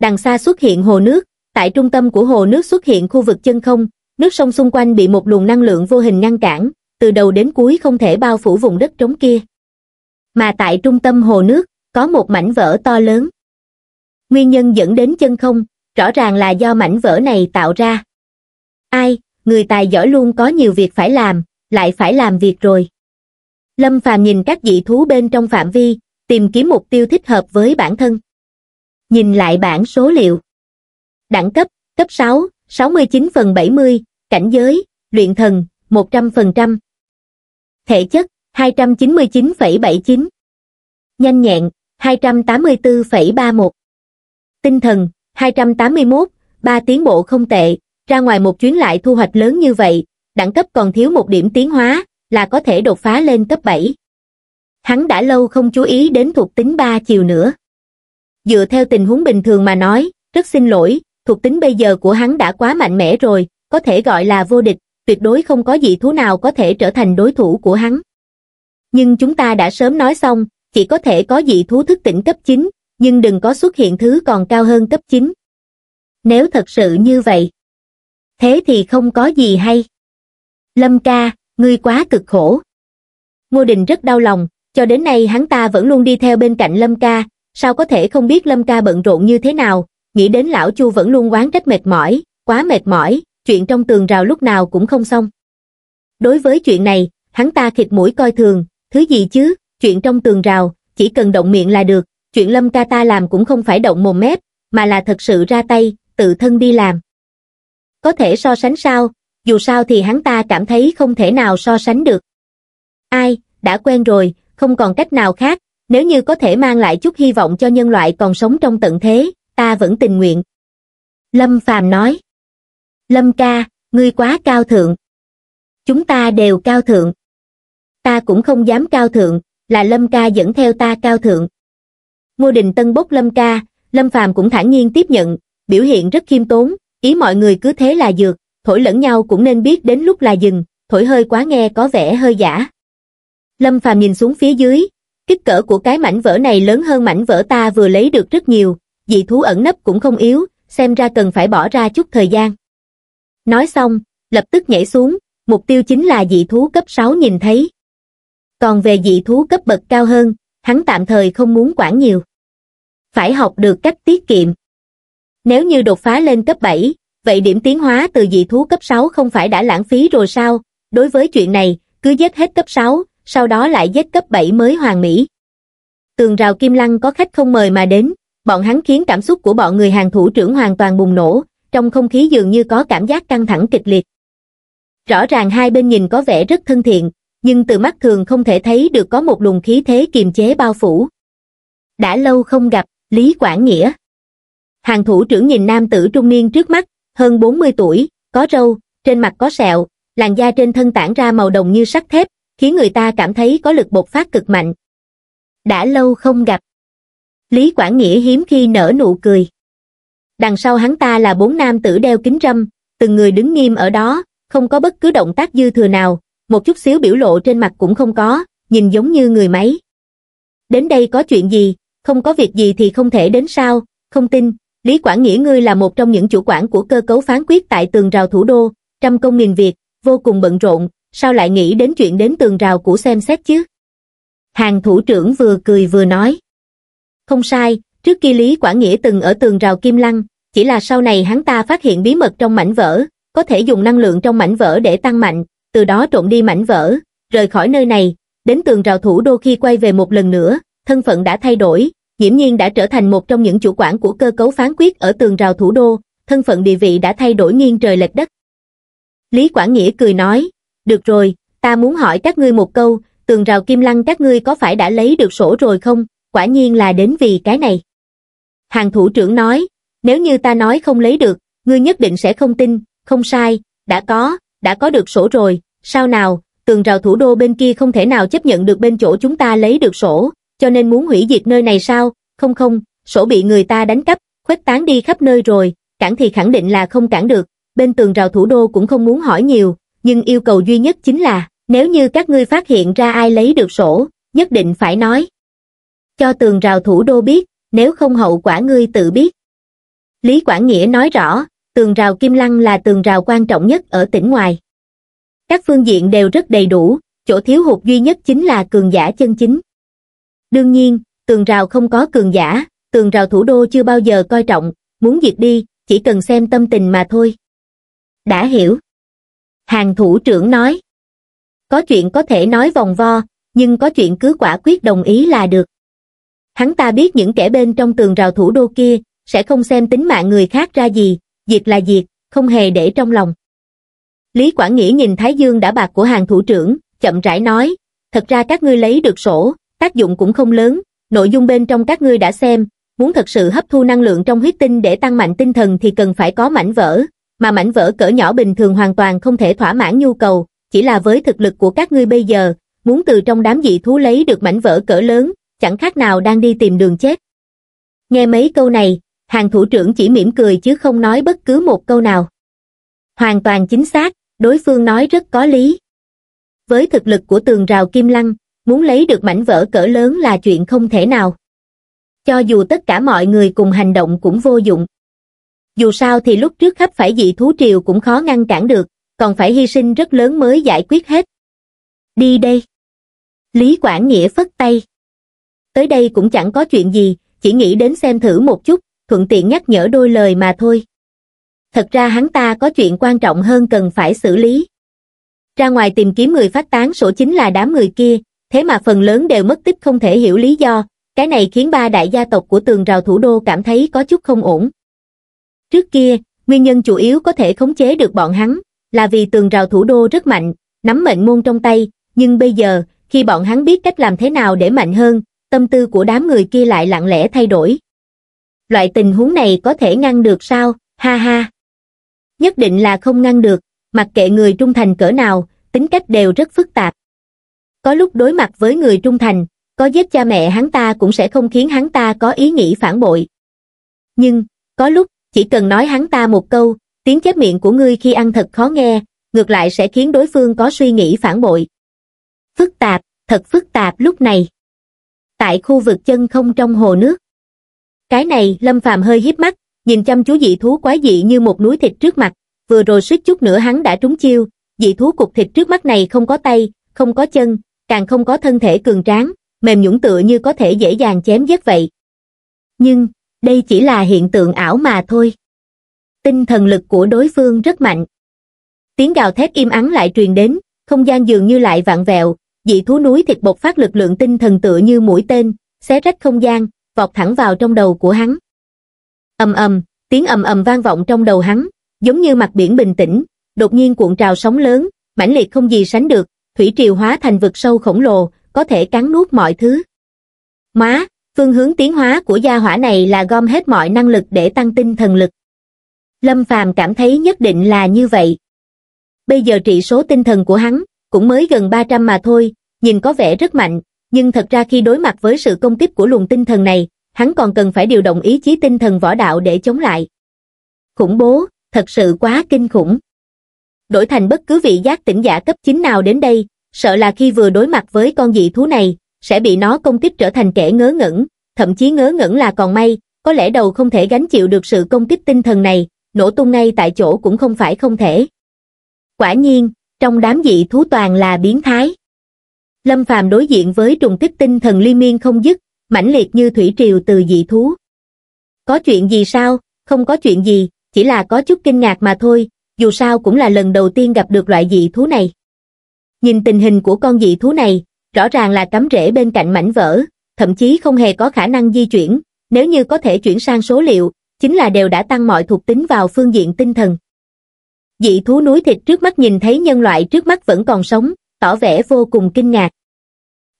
đằng xa xuất hiện hồ nước tại trung tâm của hồ nước xuất hiện khu vực chân không nước sông xung quanh bị một luồng năng lượng vô hình ngăn cản từ đầu đến cuối không thể bao phủ vùng đất trống kia mà tại trung tâm hồ nước có một mảnh vỡ to lớn nguyên nhân dẫn đến chân không rõ ràng là do mảnh vỡ này tạo ra ai người tài giỏi luôn có nhiều việc phải làm lại phải làm việc rồi lâm phàm nhìn các dị thú bên trong phạm vi tìm kiếm mục tiêu thích hợp với bản thân nhìn lại bảng số liệu đẳng cấp cấp 6, 69 phần 70, cảnh giới luyện thần 100%, thể chất 299,79, nhanh nhẹn 284,31, tinh thần, 281, ba tiến bộ không tệ, ra ngoài một chuyến lại thu hoạch lớn như vậy, đẳng cấp còn thiếu một điểm tiến hóa, là có thể đột phá lên cấp 7. Hắn đã lâu không chú ý đến thuộc tính 3 chiều nữa. Dựa theo tình huống bình thường mà nói, rất xin lỗi, thuộc tính bây giờ của hắn đã quá mạnh mẽ rồi, có thể gọi là vô địch, tuyệt đối không có dị thú nào có thể trở thành đối thủ của hắn. Nhưng chúng ta đã sớm nói xong, chỉ có thể có dị thú thức tỉnh cấp 9, nhưng đừng có xuất hiện thứ còn cao hơn cấp 9. Nếu thật sự như vậy, thế thì không có gì hay. Lâm ca, ngươi quá cực khổ. Ngô Đình rất đau lòng, cho đến nay hắn ta vẫn luôn đi theo bên cạnh Lâm ca, sao có thể không biết Lâm ca bận rộn như thế nào, nghĩ đến lão Chu vẫn luôn quán trách mệt mỏi, quá mệt mỏi, chuyện trong tường rào lúc nào cũng không xong. Đối với chuyện này, hắn ta khịt mũi coi thường, thứ gì chứ, chuyện trong tường rào, chỉ cần động miệng là được, chuyện lâm ca ta làm cũng không phải động mồm mép, mà là thật sự ra tay, tự thân đi làm. Có thể so sánh sao, dù sao thì hắn ta cảm thấy không thể nào so sánh được. Ai, đã quen rồi, không còn cách nào khác, nếu như có thể mang lại chút hy vọng cho nhân loại còn sống trong tận thế, ta vẫn tình nguyện. Lâm Phàm nói. Lâm ca, ngươi quá cao thượng. Chúng ta đều cao thượng. Ta cũng không dám cao thượng, là Lâm ca dẫn theo ta cao thượng. Ngô Đình Tân bốc Lâm ca, Lâm Phàm cũng thản nhiên tiếp nhận, biểu hiện rất khiêm tốn, ý mọi người cứ thế là dược, thổi lẫn nhau cũng nên biết đến lúc là dừng, thổi hơi quá nghe có vẻ hơi giả. Lâm Phàm nhìn xuống phía dưới, kích cỡ của cái mảnh vỡ này lớn hơn mảnh vỡ ta vừa lấy được rất nhiều, dị thú ẩn nấp cũng không yếu, xem ra cần phải bỏ ra chút thời gian. Nói xong, lập tức nhảy xuống, mục tiêu chính là dị thú cấp 6 nhìn thấy. Còn về dị thú cấp bậc cao hơn, hắn tạm thời không muốn quản nhiều. Phải học được cách tiết kiệm. Nếu như đột phá lên cấp 7, vậy điểm tiến hóa từ dị thú cấp 6 không phải đã lãng phí rồi sao? Đối với chuyện này, cứ giết hết cấp 6, sau đó lại giết cấp 7 mới hoàn mỹ. Tường rào Kim Lăng có khách không mời mà đến, bọn hắn khiến cảm xúc của bọn người hàng thủ trưởng hoàn toàn bùng nổ, trong không khí dường như có cảm giác căng thẳng kịch liệt. Rõ ràng hai bên nhìn có vẻ rất thân thiện, nhưng từ mắt thường không thể thấy được có một luồng khí thế kiềm chế bao phủ. Đã lâu không gặp, Lý Quảng Nghĩa. Hàng thủ trưởng nhìn nam tử trung niên trước mắt, hơn 40 tuổi, có râu, trên mặt có sẹo, làn da trên thân tản ra màu đồng như sắt thép, khiến người ta cảm thấy có lực bộc phát cực mạnh. Đã lâu không gặp. Lý Quảng Nghĩa hiếm khi nở nụ cười. Đằng sau hắn ta là bốn nam tử đeo kính râm, từng người đứng nghiêm ở đó, không có bất cứ động tác dư thừa nào, một chút xíu biểu lộ trên mặt cũng không có, nhìn giống như người máy. Đến đây có chuyện gì, không có việc gì thì không thể đến sao, không tin, Lý Quảng Nghĩa ngươi là một trong những chủ quản của cơ cấu phán quyết tại tường rào thủ đô, trăm công nghìn việc, vô cùng bận rộn, sao lại nghĩ đến chuyện đến tường rào của xem xét chứ? Hàng thủ trưởng vừa cười vừa nói. Không sai, trước kia Lý Quảng Nghĩa từng ở tường rào Kim Lăng, chỉ là sau này hắn ta phát hiện bí mật trong mảnh vỡ, có thể dùng năng lượng trong mảnh vỡ để tăng mạnh, từ đó trộn đi mảnh vỡ, rời khỏi nơi này, đến tường rào thủ đô khi quay về một lần nữa, thân phận đã thay đổi, nghiễm nhiên đã trở thành một trong những chủ quản của cơ cấu phán quyết ở tường rào thủ đô, thân phận địa vị đã thay đổi nghiêng trời lệch đất. Lý Quảng Nghĩa cười nói, được rồi, ta muốn hỏi các ngươi một câu, tường rào kim lăng các ngươi có phải đã lấy được sổ rồi không, quả nhiên là đến vì cái này. Hàng thủ trưởng nói, nếu như ta nói không lấy được, ngươi nhất định sẽ không tin, không sai, đã có, đã có được sổ rồi, sao nào, tường rào thủ đô bên kia không thể nào chấp nhận được bên chỗ chúng ta lấy được sổ, cho nên muốn hủy diệt nơi này sao, không không, sổ bị người ta đánh cắp, khuếch tán đi khắp nơi rồi, cản thì khẳng định là không cản được, bên tường rào thủ đô cũng không muốn hỏi nhiều, nhưng yêu cầu duy nhất chính là, nếu như các ngươi phát hiện ra ai lấy được sổ, nhất định phải nói. Cho tường rào thủ đô biết, nếu không hậu quả ngươi tự biết. Lý Quảng Nghĩa nói rõ, tường rào kim lăng là tường rào quan trọng nhất ở tỉnh ngoài các phương diện đều rất đầy đủ chỗ thiếu hụt duy nhất chính là cường giả chân chính đương nhiên tường rào không có cường giả tường rào thủ đô chưa bao giờ coi trọng muốn diệt đi chỉ cần xem tâm tình mà thôi đã hiểu hàng thủ trưởng nói có chuyện có thể nói vòng vo nhưng có chuyện cứ quả quyết đồng ý là được hắn ta biết những kẻ bên trong tường rào thủ đô kia sẽ không xem tính mạng người khác ra gì Diệt là diệt, không hề để trong lòng. Lý Quảng Nghĩa nhìn Thái Dương đã bạc của hàng thủ trưởng, chậm rãi nói, thật ra các ngươi lấy được sổ, tác dụng cũng không lớn, nội dung bên trong các ngươi đã xem, muốn thật sự hấp thu năng lượng trong huyết tinh để tăng mạnh tinh thần thì cần phải có mảnh vỡ, mà mảnh vỡ cỡ nhỏ bình thường hoàn toàn không thể thỏa mãn nhu cầu, chỉ là với thực lực của các ngươi bây giờ, muốn từ trong đám dị thú lấy được mảnh vỡ cỡ lớn, chẳng khác nào đang đi tìm đường chết. Nghe mấy câu này, hàng thủ trưởng chỉ mỉm cười chứ không nói bất cứ một câu nào. Hoàn toàn chính xác, đối phương nói rất có lý. Với thực lực của tường rào kim lăng, muốn lấy được mảnh vỡ cỡ lớn là chuyện không thể nào. Cho dù tất cả mọi người cùng hành động cũng vô dụng. Dù sao thì lúc trước khắp phải dị thú triều cũng khó ngăn cản được, còn phải hy sinh rất lớn mới giải quyết hết. Đi đây. Lý Quảng Nghĩa phất tay. Tới đây cũng chẳng có chuyện gì, chỉ nghĩ đến xem thử một chút, thuận tiện nhắc nhở đôi lời mà thôi. Thật ra hắn ta có chuyện quan trọng hơn cần phải xử lý. Ra ngoài tìm kiếm người phát tán sổ chính là đám người kia, thế mà phần lớn đều mất tích không thể hiểu lý do, cái này khiến ba đại gia tộc của tường rào thủ đô cảm thấy có chút không ổn. Trước kia, nguyên nhân chủ yếu có thể khống chế được bọn hắn, là vì tường rào thủ đô rất mạnh, nắm mệnh môn trong tay, nhưng bây giờ, khi bọn hắn biết cách làm thế nào để mạnh hơn, tâm tư của đám người kia lại lặng lẽ thay đổi loại tình huống này có thể ngăn được sao, ha ha. Nhất định là không ngăn được, mặc kệ người trung thành cỡ nào, tính cách đều rất phức tạp. Có lúc đối mặt với người trung thành, có giết cha mẹ hắn ta cũng sẽ không khiến hắn ta có ý nghĩ phản bội. Nhưng, có lúc, chỉ cần nói hắn ta một câu, tiếng chép miệng của ngươi khi ăn thật khó nghe, ngược lại sẽ khiến đối phương có suy nghĩ phản bội. Phức tạp, thật phức tạp lúc này. Tại khu vực chân không trong hồ nước, cái này, Lâm Phàm hơi híp mắt, nhìn chăm chú dị thú quái dị như một núi thịt trước mặt, vừa rồi suýt chút nữa hắn đã trúng chiêu, dị thú cục thịt trước mắt này không có tay, không có chân, càng không có thân thể cường tráng, mềm nhũn tựa như có thể dễ dàng chém giết vậy. Nhưng, đây chỉ là hiện tượng ảo mà thôi. Tinh thần lực của đối phương rất mạnh. Tiếng gào thét im ắng lại truyền đến, không gian dường như lại vặn vẹo, dị thú núi thịt bột phát lực lượng tinh thần tựa như mũi tên, xé rách không gian, vọt thẳng vào trong đầu của hắn. ầm ầm, tiếng ầm ầm vang vọng trong đầu hắn, giống như mặt biển bình tĩnh, đột nhiên cuộn trào sóng lớn, mãnh liệt không gì sánh được, thủy triều hóa thành vực sâu khổng lồ, có thể cắn nuốt mọi thứ. Má, phương hướng tiến hóa của gia hỏa này là gom hết mọi năng lực để tăng tinh thần lực. Lâm Phàm cảm thấy nhất định là như vậy. Bây giờ trị số tinh thần của hắn cũng mới gần 300 mà thôi, nhìn có vẻ rất mạnh, nhưng thật ra khi đối mặt với sự công kích của luồng tinh thần này, hắn còn cần phải điều động ý chí tinh thần võ đạo để chống lại. Khủng bố, thật sự quá kinh khủng. Đổi thành bất cứ vị giác tỉnh giả cấp 9 nào đến đây, sợ là khi vừa đối mặt với con dị thú này, sẽ bị nó công kích trở thành kẻ ngớ ngẩn, thậm chí ngớ ngẩn là còn may, có lẽ đầu không thể gánh chịu được sự công kích tinh thần này, nổ tung ngay tại chỗ cũng không phải không thể. Quả nhiên, trong đám dị thú toàn là biến thái lâm phàm đối diện với trùng kích tinh thần liên miên không dứt mãnh liệt như thủy triều từ dị thú có chuyện gì sao không có chuyện gì chỉ là có chút kinh ngạc mà thôi dù sao cũng là lần đầu tiên gặp được loại dị thú này nhìn tình hình của con dị thú này rõ ràng là cắm rễ bên cạnh mảnh vỡ thậm chí không hề có khả năng di chuyển nếu như có thể chuyển sang số liệu chính là đều đã tăng mọi thuộc tính vào phương diện tinh thần dị thú núi thịt trước mắt nhìn thấy nhân loại trước mắt vẫn còn sống tỏ vẻ vô cùng kinh ngạc.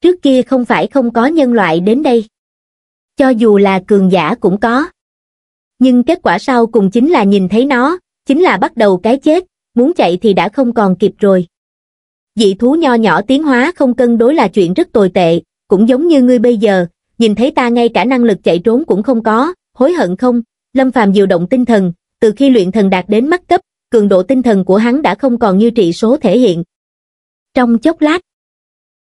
Trước kia không phải không có nhân loại đến đây. Cho dù là cường giả cũng có. Nhưng kết quả sau cùng chính là nhìn thấy nó, chính là bắt đầu cái chết, muốn chạy thì đã không còn kịp rồi. Dị thú nho nhỏ tiến hóa không cân đối là chuyện rất tồi tệ, cũng giống như ngươi bây giờ, nhìn thấy ta ngay cả năng lực chạy trốn cũng không có, hối hận không? Lâm Phàm điều động tinh thần, từ khi luyện thần đạt đến mắt cấp, cường độ tinh thần của hắn đã không còn như trị số thể hiện, trong chốc lát,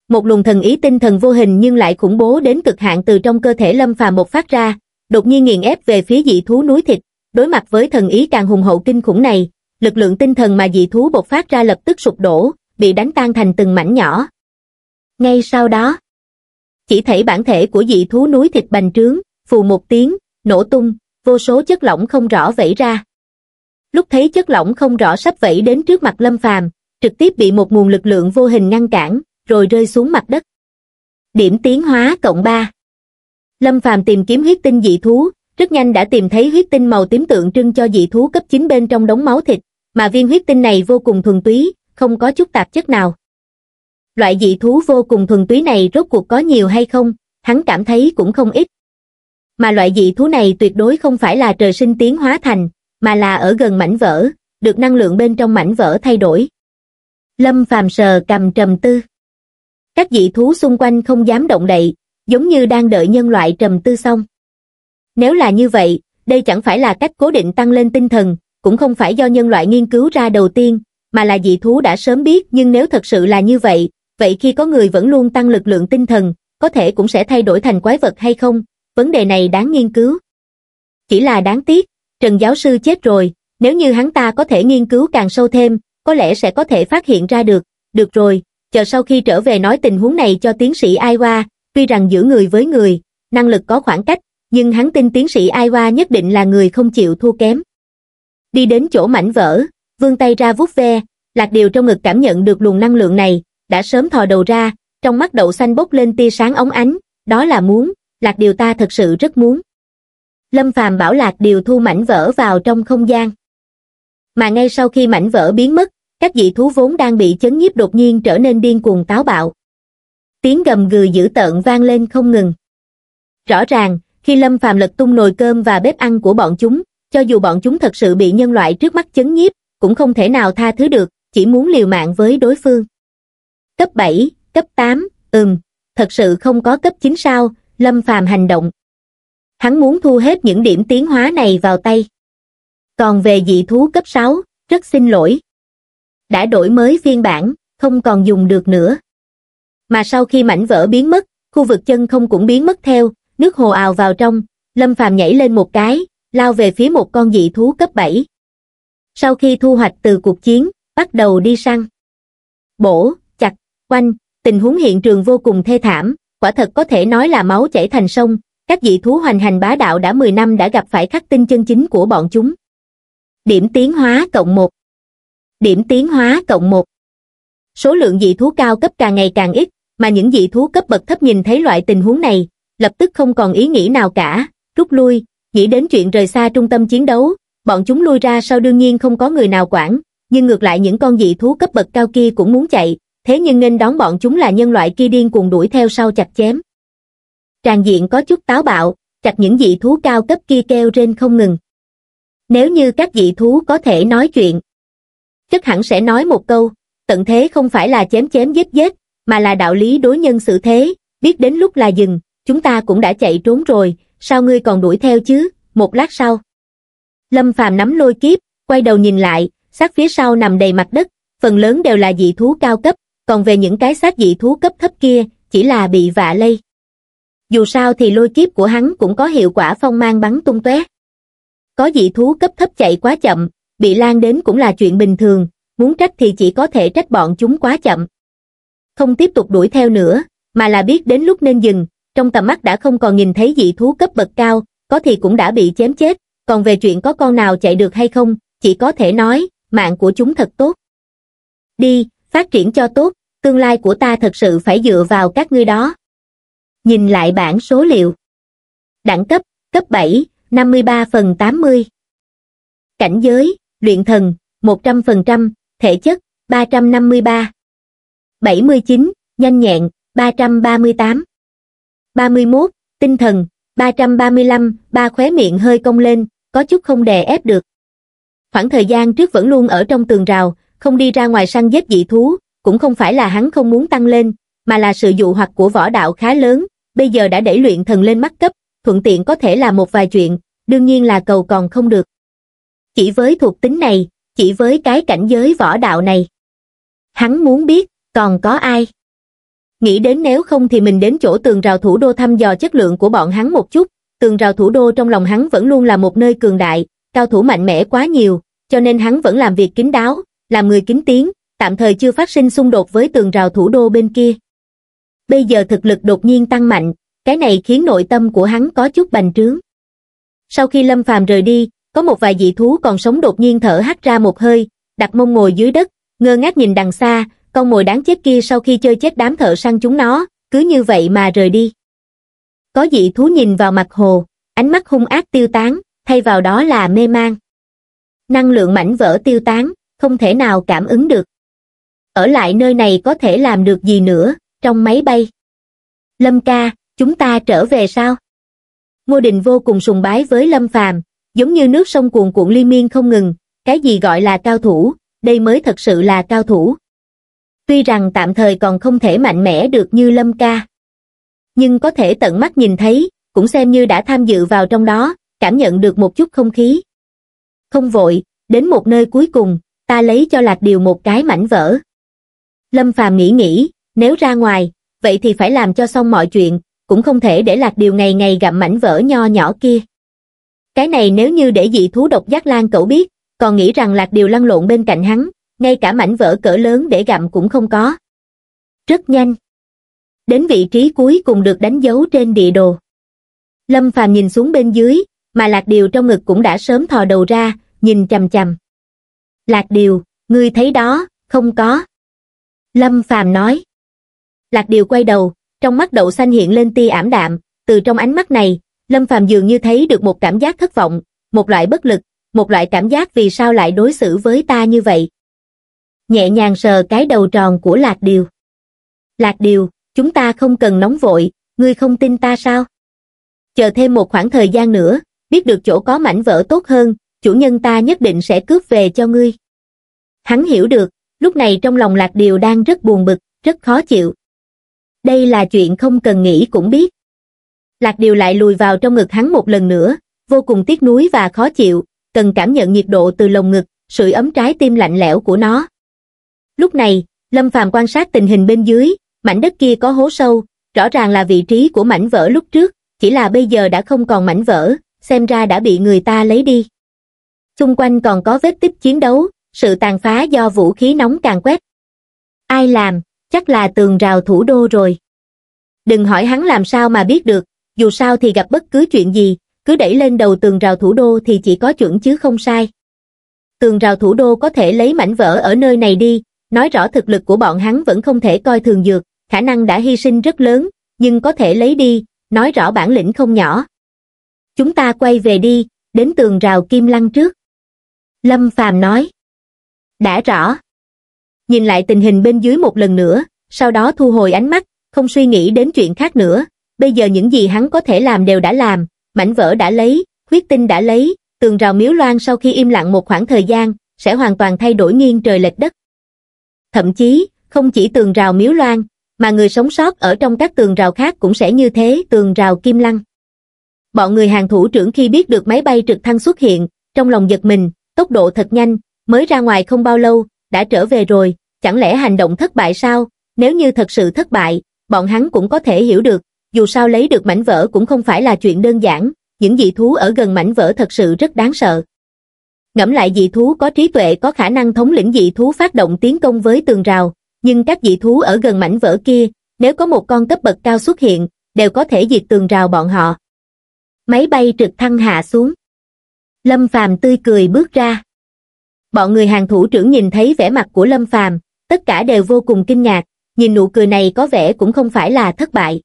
một luồng thần ý tinh thần vô hình nhưng lại khủng bố đến cực hạn từ trong cơ thể Lâm Phàm một phát ra, đột nhiên nghiền ép về phía dị thú núi thịt, đối mặt với thần ý càng hùng hậu kinh khủng này, lực lượng tinh thần mà dị thú bộc phát ra lập tức sụp đổ, bị đánh tan thành từng mảnh nhỏ. Ngay sau đó, chỉ thấy bản thể của dị thú núi thịt bành trướng, phù một tiếng, nổ tung, vô số chất lỏng không rõ vẩy ra. Lúc thấy chất lỏng không rõ sắp vẩy đến trước mặt Lâm Phàm, trực tiếp bị một nguồn lực lượng vô hình ngăn cản, rồi rơi xuống mặt đất. Điểm tiến hóa cộng 3 Lâm Phàm tìm kiếm huyết tinh dị thú, rất nhanh đã tìm thấy huyết tinh màu tím tượng trưng cho dị thú cấp 9 bên trong đống máu thịt, mà viên huyết tinh này vô cùng thuần túy, không có chút tạp chất nào. Loại dị thú vô cùng thuần túy này rốt cuộc có nhiều hay không, hắn cảm thấy cũng không ít. Mà loại dị thú này tuyệt đối không phải là trời sinh tiến hóa thành, mà là ở gần mảnh vỡ, được năng lượng bên trong mảnh vỡ thay đổi. Lâm Phàm sờ cầm trầm tư. Các dị thú xung quanh không dám động đậy, giống như đang đợi nhân loại trầm tư xong. Nếu là như vậy, đây chẳng phải là cách cố định tăng lên tinh thần, cũng không phải do nhân loại nghiên cứu ra đầu tiên, mà là dị thú đã sớm biết nhưng nếu thật sự là như vậy, vậy khi có người vẫn luôn tăng lực lượng tinh thần, có thể cũng sẽ thay đổi thành quái vật hay không, vấn đề này đáng nghiên cứu. Chỉ là đáng tiếc, Trần giáo sư chết rồi, nếu như hắn ta có thể nghiên cứu càng sâu thêm, có lẽ sẽ có thể phát hiện ra được. Được rồi, chờ sau khi trở về nói tình huống này cho tiến sĩ Aiwa, tuy rằng giữa người với người, năng lực có khoảng cách, nhưng hắn tin tiến sĩ Aiwa nhất định là người không chịu thua kém. Đi đến chỗ mảnh vỡ, vươn tay ra vuốt ve, Lạc Điều trong ngực cảm nhận được luồng năng lượng này, đã sớm thò đầu ra, trong mắt đậu xanh bốc lên tia sáng óng ánh, đó là muốn, Lạc Điều ta thật sự rất muốn. Lâm Phàm bảo Lạc Điều thu mảnh vỡ vào trong không gian. Mà ngay sau khi mảnh vỡ biến mất, các dị thú vốn đang bị chấn nhiếp đột nhiên trở nên điên cuồng táo bạo. Tiếng gầm gừ dữ tợn vang lên không ngừng. Rõ ràng, khi Lâm Phàm lật tung nồi cơm và bếp ăn của bọn chúng, cho dù bọn chúng thật sự bị nhân loại trước mắt chấn nhiếp, cũng không thể nào tha thứ được, chỉ muốn liều mạng với đối phương. Cấp 7, cấp 8, ừm, thật sự không có cấp 9 sao, Lâm Phàm hành động. Hắn muốn thu hết những điểm tiến hóa này vào tay. Còn về dị thú cấp 6, rất xin lỗi. Đã đổi mới phiên bản, không còn dùng được nữa. Mà sau khi mảnh vỡ biến mất, khu vực chân không cũng biến mất theo, nước hồ ào vào trong, Lâm Phàm nhảy lên một cái, lao về phía một con dị thú cấp 7. Sau khi thu hoạch từ cuộc chiến, bắt đầu đi săn. Bổ, chặt, quanh, tình huống hiện trường vô cùng thê thảm, quả thật có thể nói là máu chảy thành sông, các dị thú hoành hành bá đạo đã 10 năm đã gặp phải khắc tinh chân chính của bọn chúng điểm tiến hóa cộng một điểm tiến hóa cộng một số lượng dị thú cao cấp càng ngày càng ít mà những dị thú cấp bậc thấp nhìn thấy loại tình huống này lập tức không còn ý nghĩ nào cả rút lui nghĩ đến chuyện rời xa trung tâm chiến đấu bọn chúng lui ra sau đương nhiên không có người nào quản nhưng ngược lại những con dị thú cấp bậc cao kia cũng muốn chạy thế nhưng nên đón bọn chúng là nhân loại kia điên cuồng đuổi theo sau chặt chém tràn diện có chút táo bạo chặt những dị thú cao cấp kia kêu trên không ngừng nếu như các dị thú có thể nói chuyện, chắc hẳn sẽ nói một câu, tận thế không phải là chém chém giết giết, mà là đạo lý đối nhân xử thế, biết đến lúc là dừng, chúng ta cũng đã chạy trốn rồi, sao ngươi còn đuổi theo chứ, một lát sau. Lâm Phàm nắm lôi kiếp, quay đầu nhìn lại, xác phía sau nằm đầy mặt đất, phần lớn đều là dị thú cao cấp, còn về những cái xác dị thú cấp thấp kia, chỉ là bị vạ lây. Dù sao thì lôi kiếp của hắn cũng có hiệu quả phong mang bắn tung tóe có dị thú cấp thấp chạy quá chậm, bị lan đến cũng là chuyện bình thường, muốn trách thì chỉ có thể trách bọn chúng quá chậm. Không tiếp tục đuổi theo nữa, mà là biết đến lúc nên dừng, trong tầm mắt đã không còn nhìn thấy dị thú cấp bậc cao, có thì cũng đã bị chém chết, còn về chuyện có con nào chạy được hay không, chỉ có thể nói, mạng của chúng thật tốt. Đi, phát triển cho tốt, tương lai của ta thật sự phải dựa vào các ngươi đó. Nhìn lại bảng số liệu. Đẳng cấp, cấp 7, 53 phần 80 Cảnh giới, luyện thần, 100%, thể chất, 353 79, nhanh nhẹn, 338 31, tinh thần, 335, ba khóe miệng hơi cong lên, có chút không đè ép được. Khoảng thời gian trước vẫn luôn ở trong tường rào, không đi ra ngoài săn giết dị thú, cũng không phải là hắn không muốn tăng lên, mà là sự dụ hoặc của võ đạo khá lớn, bây giờ đã đẩy luyện thần lên mắt cấp, thuận tiện có thể là một vài chuyện, đương nhiên là cầu còn không được. Chỉ với thuộc tính này, chỉ với cái cảnh giới võ đạo này. Hắn muốn biết, còn có ai? Nghĩ đến nếu không thì mình đến chỗ tường rào thủ đô thăm dò chất lượng của bọn hắn một chút, tường rào thủ đô trong lòng hắn vẫn luôn là một nơi cường đại, cao thủ mạnh mẽ quá nhiều, cho nên hắn vẫn làm việc kín đáo, làm người kín tiếng, tạm thời chưa phát sinh xung đột với tường rào thủ đô bên kia. Bây giờ thực lực đột nhiên tăng mạnh, cái này khiến nội tâm của hắn có chút bành trướng. Sau khi Lâm Phàm rời đi, có một vài dị thú còn sống đột nhiên thở hắt ra một hơi, đặt mông ngồi dưới đất, ngơ ngác nhìn đằng xa, con mồi đáng chết kia sau khi chơi chết đám thợ săn chúng nó, cứ như vậy mà rời đi. Có dị thú nhìn vào mặt hồ, ánh mắt hung ác tiêu tán, thay vào đó là mê mang. Năng lượng mảnh vỡ tiêu tán, không thể nào cảm ứng được. Ở lại nơi này có thể làm được gì nữa, trong máy bay. Lâm ca, chúng ta trở về sao? Ngô Đình vô cùng sùng bái với Lâm Phàm, giống như nước sông cuồn cuộn liên miên không ngừng, cái gì gọi là cao thủ, đây mới thật sự là cao thủ. Tuy rằng tạm thời còn không thể mạnh mẽ được như Lâm ca, nhưng có thể tận mắt nhìn thấy, cũng xem như đã tham dự vào trong đó, cảm nhận được một chút không khí. Không vội, đến một nơi cuối cùng, ta lấy cho Lạc Điều một cái mảnh vỡ. Lâm Phàm nghĩ nghĩ, nếu ra ngoài, vậy thì phải làm cho xong mọi chuyện, cũng không thể để lạc điều ngày ngày gặm mảnh vỡ nho nhỏ kia. Cái này nếu như để dị thú độc giác lan cậu biết, còn nghĩ rằng lạc điều lăn lộn bên cạnh hắn, ngay cả mảnh vỡ cỡ lớn để gặm cũng không có. Rất nhanh. Đến vị trí cuối cùng được đánh dấu trên địa đồ. Lâm Phàm nhìn xuống bên dưới, mà Lạc Điều trong ngực cũng đã sớm thò đầu ra, nhìn chằm chằm. Lạc Điều, ngươi thấy đó, không có. Lâm Phàm nói. Lạc Điều quay đầu, trong mắt đậu xanh hiện lên tia ảm đạm, từ trong ánh mắt này, Lâm Phàm dường như thấy được một cảm giác thất vọng, một loại bất lực, một loại cảm giác vì sao lại đối xử với ta như vậy. Nhẹ nhàng sờ cái đầu tròn của Lạc Điều. Lạc Điều, chúng ta không cần nóng vội, ngươi không tin ta sao? Chờ thêm một khoảng thời gian nữa, biết được chỗ có mảnh vỡ tốt hơn, chủ nhân ta nhất định sẽ cướp về cho ngươi. Hắn hiểu được, lúc này trong lòng Lạc Điều đang rất buồn bực, rất khó chịu, đây là chuyện không cần nghĩ cũng biết. Lạc Điều lại lùi vào trong ngực hắn một lần nữa, vô cùng tiếc nuối và khó chịu, cần cảm nhận nhiệt độ từ lồng ngực, sự ấm trái tim lạnh lẽo của nó. Lúc này, Lâm Phàm quan sát tình hình bên dưới, mảnh đất kia có hố sâu, rõ ràng là vị trí của mảnh vỡ lúc trước, chỉ là bây giờ đã không còn mảnh vỡ, xem ra đã bị người ta lấy đi. Xung quanh còn có vết tích chiến đấu, sự tàn phá do vũ khí nóng càng quét. Ai làm? chắc là tường rào thủ đô rồi. Đừng hỏi hắn làm sao mà biết được, dù sao thì gặp bất cứ chuyện gì, cứ đẩy lên đầu tường rào thủ đô thì chỉ có chuẩn chứ không sai. Tường rào thủ đô có thể lấy mảnh vỡ ở nơi này đi, nói rõ thực lực của bọn hắn vẫn không thể coi thường dược, khả năng đã hy sinh rất lớn, nhưng có thể lấy đi, nói rõ bản lĩnh không nhỏ. Chúng ta quay về đi, đến tường rào kim lăng trước. Lâm Phàm nói. Đã rõ nhìn lại tình hình bên dưới một lần nữa, sau đó thu hồi ánh mắt, không suy nghĩ đến chuyện khác nữa. Bây giờ những gì hắn có thể làm đều đã làm, mảnh vỡ đã lấy, huyết tinh đã lấy, tường rào miếu loan sau khi im lặng một khoảng thời gian, sẽ hoàn toàn thay đổi nghiêng trời lệch đất. Thậm chí, không chỉ tường rào miếu loan, mà người sống sót ở trong các tường rào khác cũng sẽ như thế tường rào kim lăng. Bọn người hàng thủ trưởng khi biết được máy bay trực thăng xuất hiện, trong lòng giật mình, tốc độ thật nhanh, mới ra ngoài không bao lâu, đã trở về rồi, Chẳng lẽ hành động thất bại sao? Nếu như thật sự thất bại, bọn hắn cũng có thể hiểu được, dù sao lấy được mảnh vỡ cũng không phải là chuyện đơn giản, những dị thú ở gần mảnh vỡ thật sự rất đáng sợ. Ngẫm lại dị thú có trí tuệ có khả năng thống lĩnh dị thú phát động tiến công với tường rào, nhưng các dị thú ở gần mảnh vỡ kia, nếu có một con cấp bậc cao xuất hiện, đều có thể diệt tường rào bọn họ. Máy bay trực thăng hạ xuống. Lâm Phàm tươi cười bước ra. Bọn người hàng thủ trưởng nhìn thấy vẻ mặt của Lâm Phàm, tất cả đều vô cùng kinh ngạc, nhìn nụ cười này có vẻ cũng không phải là thất bại.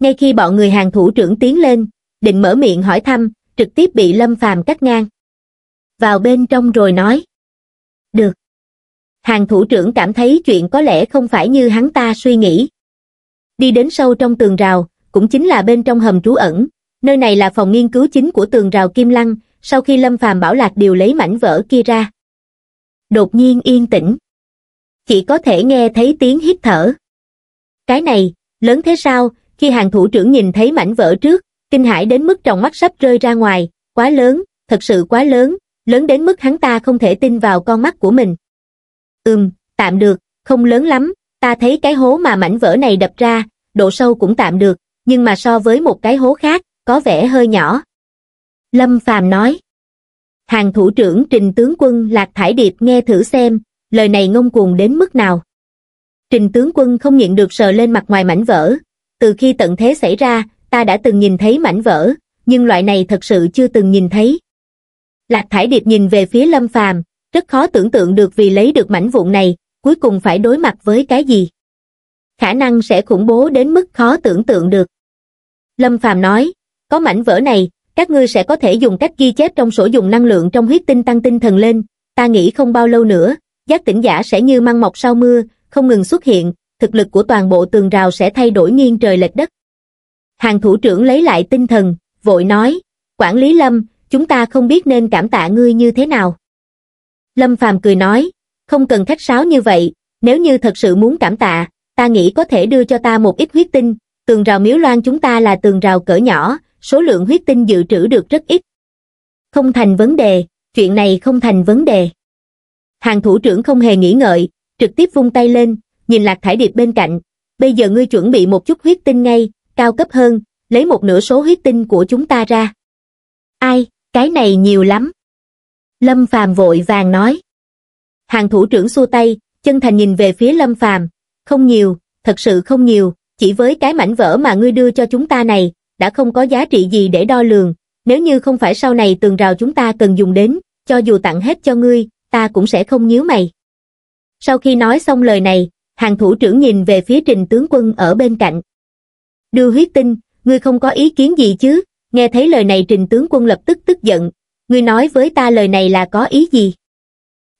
Ngay khi bọn người hàng thủ trưởng tiến lên, định mở miệng hỏi thăm, trực tiếp bị Lâm Phàm cắt ngang. Vào bên trong rồi nói. Được. Hàng thủ trưởng cảm thấy chuyện có lẽ không phải như hắn ta suy nghĩ. Đi đến sâu trong tường rào, cũng chính là bên trong hầm trú ẩn, nơi này là phòng nghiên cứu chính của tường rào Kim Lăng, sau khi Lâm Phàm bảo lạc điều lấy mảnh vỡ kia ra. Đột nhiên yên tĩnh chỉ có thể nghe thấy tiếng hít thở. Cái này, lớn thế sao, khi hàng thủ trưởng nhìn thấy mảnh vỡ trước, kinh hãi đến mức trong mắt sắp rơi ra ngoài, quá lớn, thật sự quá lớn, lớn đến mức hắn ta không thể tin vào con mắt của mình. Ừm, tạm được, không lớn lắm, ta thấy cái hố mà mảnh vỡ này đập ra, độ sâu cũng tạm được, nhưng mà so với một cái hố khác, có vẻ hơi nhỏ. Lâm Phàm nói. Hàng thủ trưởng Trình Tướng Quân Lạc Thải Điệp nghe thử xem, lời này ngông cuồng đến mức nào. Trình tướng quân không nhịn được sờ lên mặt ngoài mảnh vỡ, từ khi tận thế xảy ra, ta đã từng nhìn thấy mảnh vỡ, nhưng loại này thật sự chưa từng nhìn thấy. Lạc Thải Điệp nhìn về phía Lâm Phàm, rất khó tưởng tượng được vì lấy được mảnh vụn này, cuối cùng phải đối mặt với cái gì. Khả năng sẽ khủng bố đến mức khó tưởng tượng được. Lâm Phàm nói, có mảnh vỡ này, các ngươi sẽ có thể dùng cách ghi chép trong sổ dùng năng lượng trong huyết tinh tăng tinh thần lên, ta nghĩ không bao lâu nữa, giác tỉnh giả sẽ như măng mọc sau mưa, không ngừng xuất hiện, thực lực của toàn bộ tường rào sẽ thay đổi nghiêng trời lệch đất. Hàng thủ trưởng lấy lại tinh thần, vội nói, quản lý Lâm, chúng ta không biết nên cảm tạ ngươi như thế nào. Lâm Phàm cười nói, không cần khách sáo như vậy, nếu như thật sự muốn cảm tạ, ta nghĩ có thể đưa cho ta một ít huyết tinh, tường rào miếu loan chúng ta là tường rào cỡ nhỏ, số lượng huyết tinh dự trữ được rất ít. Không thành vấn đề, chuyện này không thành vấn đề. Hàng thủ trưởng không hề nghĩ ngợi, trực tiếp vung tay lên, nhìn Lạc Thải Điệp bên cạnh. Bây giờ ngươi chuẩn bị một chút huyết tinh ngay, cao cấp hơn, lấy một nửa số huyết tinh của chúng ta ra. Ai, cái này nhiều lắm. Lâm Phàm vội vàng nói. Hàng thủ trưởng xua tay, chân thành nhìn về phía Lâm Phàm Không nhiều, thật sự không nhiều, chỉ với cái mảnh vỡ mà ngươi đưa cho chúng ta này, đã không có giá trị gì để đo lường. Nếu như không phải sau này tường rào chúng ta cần dùng đến, cho dù tặng hết cho ngươi, ta cũng sẽ không nhíu mày. Sau khi nói xong lời này, hàng thủ trưởng nhìn về phía trình tướng quân ở bên cạnh. Đưa huyết tinh, ngươi không có ý kiến gì chứ, nghe thấy lời này trình tướng quân lập tức tức giận, ngươi nói với ta lời này là có ý gì?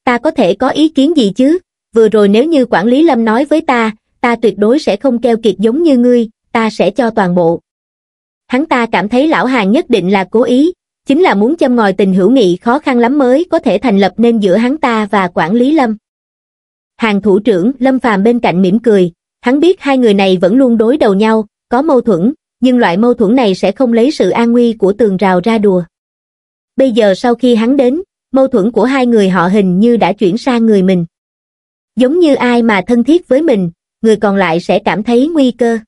Ta có thể có ý kiến gì chứ, vừa rồi nếu như quản lý lâm nói với ta, ta tuyệt đối sẽ không keo kiệt giống như ngươi, ta sẽ cho toàn bộ. Hắn ta cảm thấy lão hàng nhất định là cố ý, chính là muốn châm ngòi tình hữu nghị khó khăn lắm mới có thể thành lập nên giữa hắn ta và quản lý lâm. Hàng thủ trưởng Lâm Phàm bên cạnh mỉm cười, hắn biết hai người này vẫn luôn đối đầu nhau, có mâu thuẫn, nhưng loại mâu thuẫn này sẽ không lấy sự an nguy của tường rào ra đùa. Bây giờ sau khi hắn đến, mâu thuẫn của hai người họ hình như đã chuyển sang người mình. Giống như ai mà thân thiết với mình, người còn lại sẽ cảm thấy nguy cơ.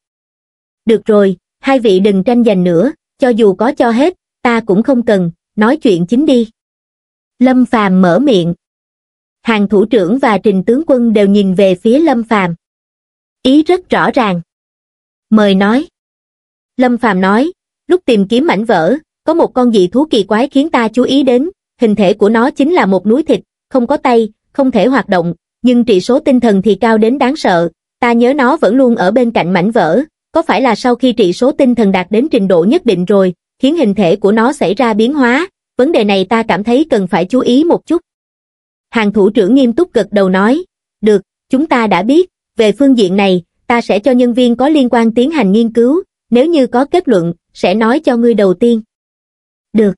Được rồi, hai vị đừng tranh giành nữa, cho dù có cho hết, ta cũng không cần, nói chuyện chính đi. Lâm Phàm mở miệng. Hàng thủ trưởng và trình tướng quân đều nhìn về phía Lâm Phàm Ý rất rõ ràng. Mời nói. Lâm Phàm nói, lúc tìm kiếm mảnh vỡ, có một con dị thú kỳ quái khiến ta chú ý đến, hình thể của nó chính là một núi thịt, không có tay, không thể hoạt động, nhưng trị số tinh thần thì cao đến đáng sợ, ta nhớ nó vẫn luôn ở bên cạnh mảnh vỡ, có phải là sau khi trị số tinh thần đạt đến trình độ nhất định rồi, khiến hình thể của nó xảy ra biến hóa, vấn đề này ta cảm thấy cần phải chú ý một chút. Hàng thủ trưởng nghiêm túc gật đầu nói, được, chúng ta đã biết, về phương diện này, ta sẽ cho nhân viên có liên quan tiến hành nghiên cứu, nếu như có kết luận, sẽ nói cho ngươi đầu tiên. Được.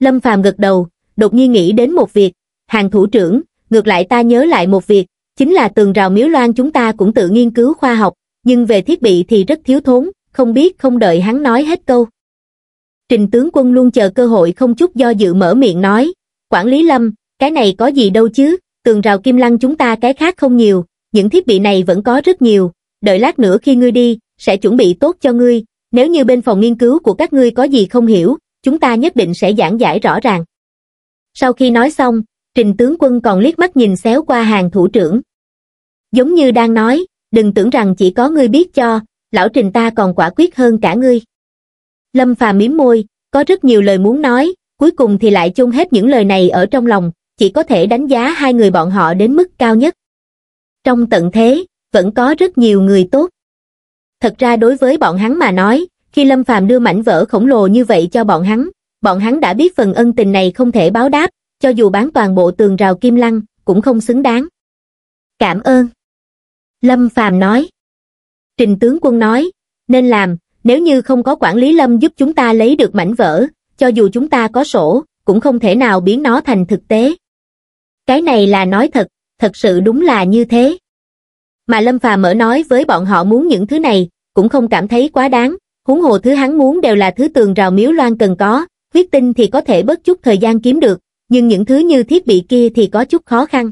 Lâm Phàm gật đầu, đột nhiên nghĩ đến một việc, hàng thủ trưởng, ngược lại ta nhớ lại một việc, chính là tường rào miếu loan chúng ta cũng tự nghiên cứu khoa học, nhưng về thiết bị thì rất thiếu thốn, không biết không đợi hắn nói hết câu. Trình tướng quân luôn chờ cơ hội không chút do dự mở miệng nói, quản lý lâm, cái này có gì đâu chứ, tường rào kim lăng chúng ta cái khác không nhiều, những thiết bị này vẫn có rất nhiều, đợi lát nữa khi ngươi đi, sẽ chuẩn bị tốt cho ngươi, nếu như bên phòng nghiên cứu của các ngươi có gì không hiểu, chúng ta nhất định sẽ giảng giải rõ ràng. Sau khi nói xong, trình tướng quân còn liếc mắt nhìn xéo qua hàng thủ trưởng. Giống như đang nói, đừng tưởng rằng chỉ có ngươi biết cho, lão trình ta còn quả quyết hơn cả ngươi. Lâm Phàm mím môi, có rất nhiều lời muốn nói, cuối cùng thì lại chung hết những lời này ở trong lòng, chỉ có thể đánh giá hai người bọn họ đến mức cao nhất. Trong tận thế, vẫn có rất nhiều người tốt. Thật ra đối với bọn hắn mà nói, khi Lâm Phàm đưa mảnh vỡ khổng lồ như vậy cho bọn hắn, bọn hắn đã biết phần ân tình này không thể báo đáp, cho dù bán toàn bộ tường rào kim lăng, cũng không xứng đáng. Cảm ơn. Lâm Phàm nói. Trình tướng quân nói, nên làm, nếu như không có quản lý lâm giúp chúng ta lấy được mảnh vỡ, cho dù chúng ta có sổ, cũng không thể nào biến nó thành thực tế. Cái này là nói thật, thật sự đúng là như thế. Mà Lâm Phà mở nói với bọn họ muốn những thứ này, cũng không cảm thấy quá đáng, huống hồ thứ hắn muốn đều là thứ tường rào miếu loan cần có, huyết tinh thì có thể bất chút thời gian kiếm được, nhưng những thứ như thiết bị kia thì có chút khó khăn.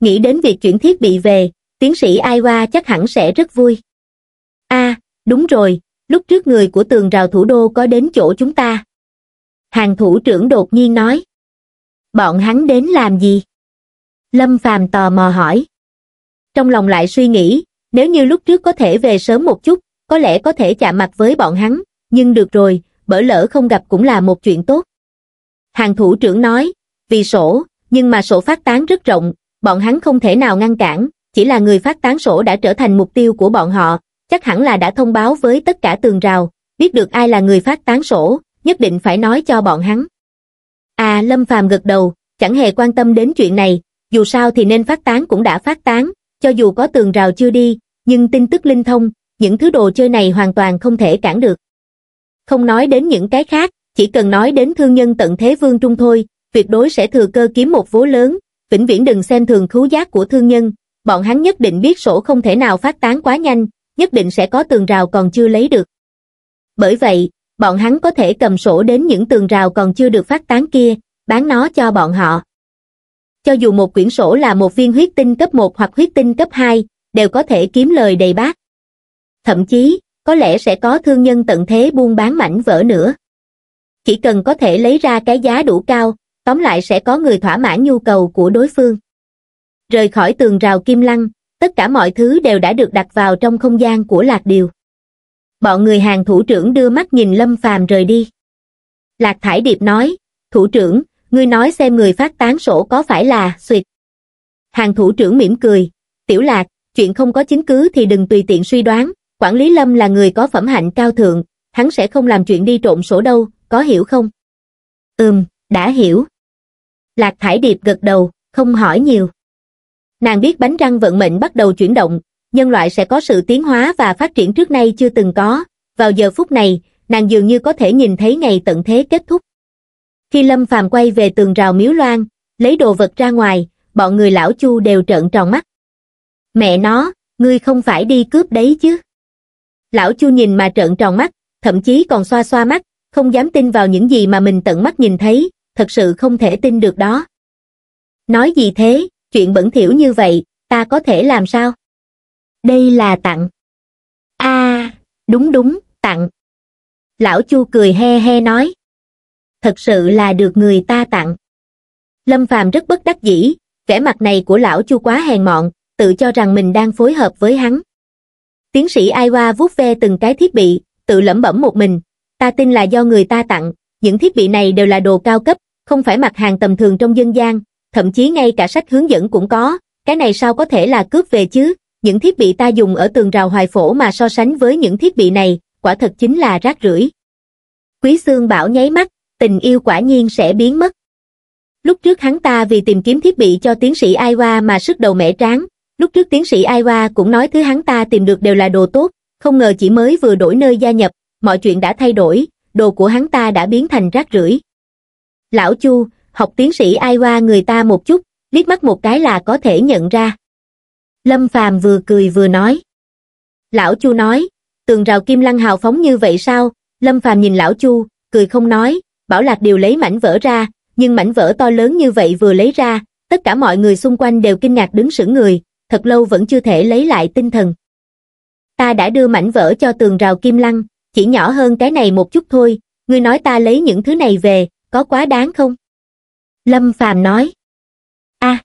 Nghĩ đến việc chuyển thiết bị về, tiến sĩ Aiwa chắc hẳn sẽ rất vui. Đúng rồi, lúc trước người của tường rào thủ đô có đến chỗ chúng ta. Hàng thủ trưởng đột nhiên nói. Bọn hắn đến làm gì? Lâm Phàm tò mò hỏi. Trong lòng lại suy nghĩ, nếu như lúc trước có thể về sớm một chút, có lẽ có thể chạm mặt với bọn hắn, nhưng được rồi, bỡ lỡ không gặp cũng là một chuyện tốt. Hàng thủ trưởng nói, vì sổ, nhưng mà sổ phát tán rất rộng, bọn hắn không thể nào ngăn cản, chỉ là người phát tán sổ đã trở thành mục tiêu của bọn họ, chắc hẳn là đã thông báo với tất cả tường rào, biết được ai là người phát tán sổ, nhất định phải nói cho bọn hắn. À Lâm Phàm gật đầu, chẳng hề quan tâm đến chuyện này, dù sao thì nên phát tán cũng đã phát tán, cho dù có tường rào chưa đi, nhưng tin tức linh thông, những thứ đồ chơi này hoàn toàn không thể cản được. Không nói đến những cái khác, chỉ cần nói đến thương nhân tận thế vương trung thôi, tuyệt đối sẽ thừa cơ kiếm một vố lớn, vĩnh viễn đừng xem thường khứu giác của thương nhân, bọn hắn nhất định biết sổ không thể nào phát tán quá nhanh, nhất định sẽ có tường rào còn chưa lấy được. Bởi vậy, bọn hắn có thể cầm sổ đến những tường rào còn chưa được phát tán kia, bán nó cho bọn họ. Cho dù một quyển sổ là một viên huyết tinh cấp 1 hoặc huyết tinh cấp 2, đều có thể kiếm lời đầy bát. Thậm chí, có lẽ sẽ có thương nhân tận thế buôn bán mảnh vỡ nữa. Chỉ cần có thể lấy ra cái giá đủ cao, tóm lại sẽ có người thỏa mãn nhu cầu của đối phương. Rời khỏi tường rào kim lăng, tất cả mọi thứ đều đã được đặt vào trong không gian của Lạc Điều. Bọn người hàng thủ trưởng đưa mắt nhìn Lâm Phàm rời đi. Lạc Thải Điệp nói, thủ trưởng, ngươi nói xem người phát tán sổ có phải là suyệt. Hàng thủ trưởng mỉm cười, tiểu lạc, chuyện không có chứng cứ thì đừng tùy tiện suy đoán, quản lý Lâm là người có phẩm hạnh cao thượng, hắn sẽ không làm chuyện đi trộm sổ đâu, có hiểu không? Ừm, đã hiểu. Lạc Thải Điệp gật đầu, không hỏi nhiều nàng biết bánh răng vận mệnh bắt đầu chuyển động nhân loại sẽ có sự tiến hóa và phát triển trước nay chưa từng có vào giờ phút này nàng dường như có thể nhìn thấy ngày tận thế kết thúc khi lâm phàm quay về tường rào miếu loan lấy đồ vật ra ngoài bọn người lão chu đều trợn tròn mắt mẹ nó ngươi không phải đi cướp đấy chứ lão chu nhìn mà trợn tròn mắt thậm chí còn xoa xoa mắt không dám tin vào những gì mà mình tận mắt nhìn thấy thật sự không thể tin được đó nói gì thế chuyện bẩn thỉu như vậy, ta có thể làm sao? Đây là tặng. a đúng đúng, tặng. Lão Chu cười he he nói. Thật sự là được người ta tặng. Lâm Phàm rất bất đắc dĩ, vẻ mặt này của lão Chu quá hèn mọn, tự cho rằng mình đang phối hợp với hắn. Tiến sĩ Aiwa vuốt ve từng cái thiết bị, tự lẩm bẩm một mình, ta tin là do người ta tặng, những thiết bị này đều là đồ cao cấp, không phải mặt hàng tầm thường trong dân gian, thậm chí ngay cả sách hướng dẫn cũng có, cái này sao có thể là cướp về chứ, những thiết bị ta dùng ở tường rào hoài phổ mà so sánh với những thiết bị này, quả thật chính là rác rưởi. Quý xương Bảo nháy mắt, tình yêu quả nhiên sẽ biến mất. Lúc trước hắn ta vì tìm kiếm thiết bị cho tiến sĩ Aiwa mà sức đầu mẻ tráng, lúc trước tiến sĩ Aiwa cũng nói thứ hắn ta tìm được đều là đồ tốt, không ngờ chỉ mới vừa đổi nơi gia nhập, mọi chuyện đã thay đổi, đồ của hắn ta đã biến thành rác rưởi. Lão Chu, học tiến sĩ ai qua người ta một chút liếc mắt một cái là có thể nhận ra lâm phàm vừa cười vừa nói lão chu nói tường rào kim lăng hào phóng như vậy sao lâm phàm nhìn lão chu cười không nói bảo lạc điều lấy mảnh vỡ ra nhưng mảnh vỡ to lớn như vậy vừa lấy ra tất cả mọi người xung quanh đều kinh ngạc đứng sững người thật lâu vẫn chưa thể lấy lại tinh thần ta đã đưa mảnh vỡ cho tường rào kim lăng chỉ nhỏ hơn cái này một chút thôi ngươi nói ta lấy những thứ này về có quá đáng không Lâm Phàm nói. a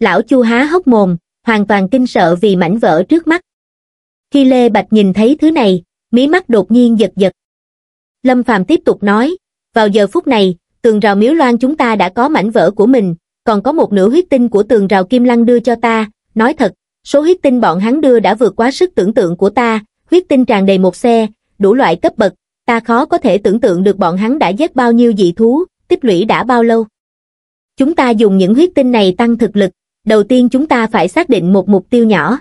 Lão Chu há hốc mồm, hoàn toàn kinh sợ vì mảnh vỡ trước mắt. Khi Lê Bạch nhìn thấy thứ này, mí mắt đột nhiên giật giật. Lâm Phàm tiếp tục nói, vào giờ phút này, tường rào miếu loan chúng ta đã có mảnh vỡ của mình, còn có một nửa huyết tinh của tường rào kim lăng đưa cho ta, nói thật, số huyết tinh bọn hắn đưa đã vượt quá sức tưởng tượng của ta, huyết tinh tràn đầy một xe, đủ loại cấp bậc, ta khó có thể tưởng tượng được bọn hắn đã giết bao nhiêu dị thú, tích lũy đã bao lâu chúng ta dùng những huyết tinh này tăng thực lực đầu tiên chúng ta phải xác định một mục tiêu nhỏ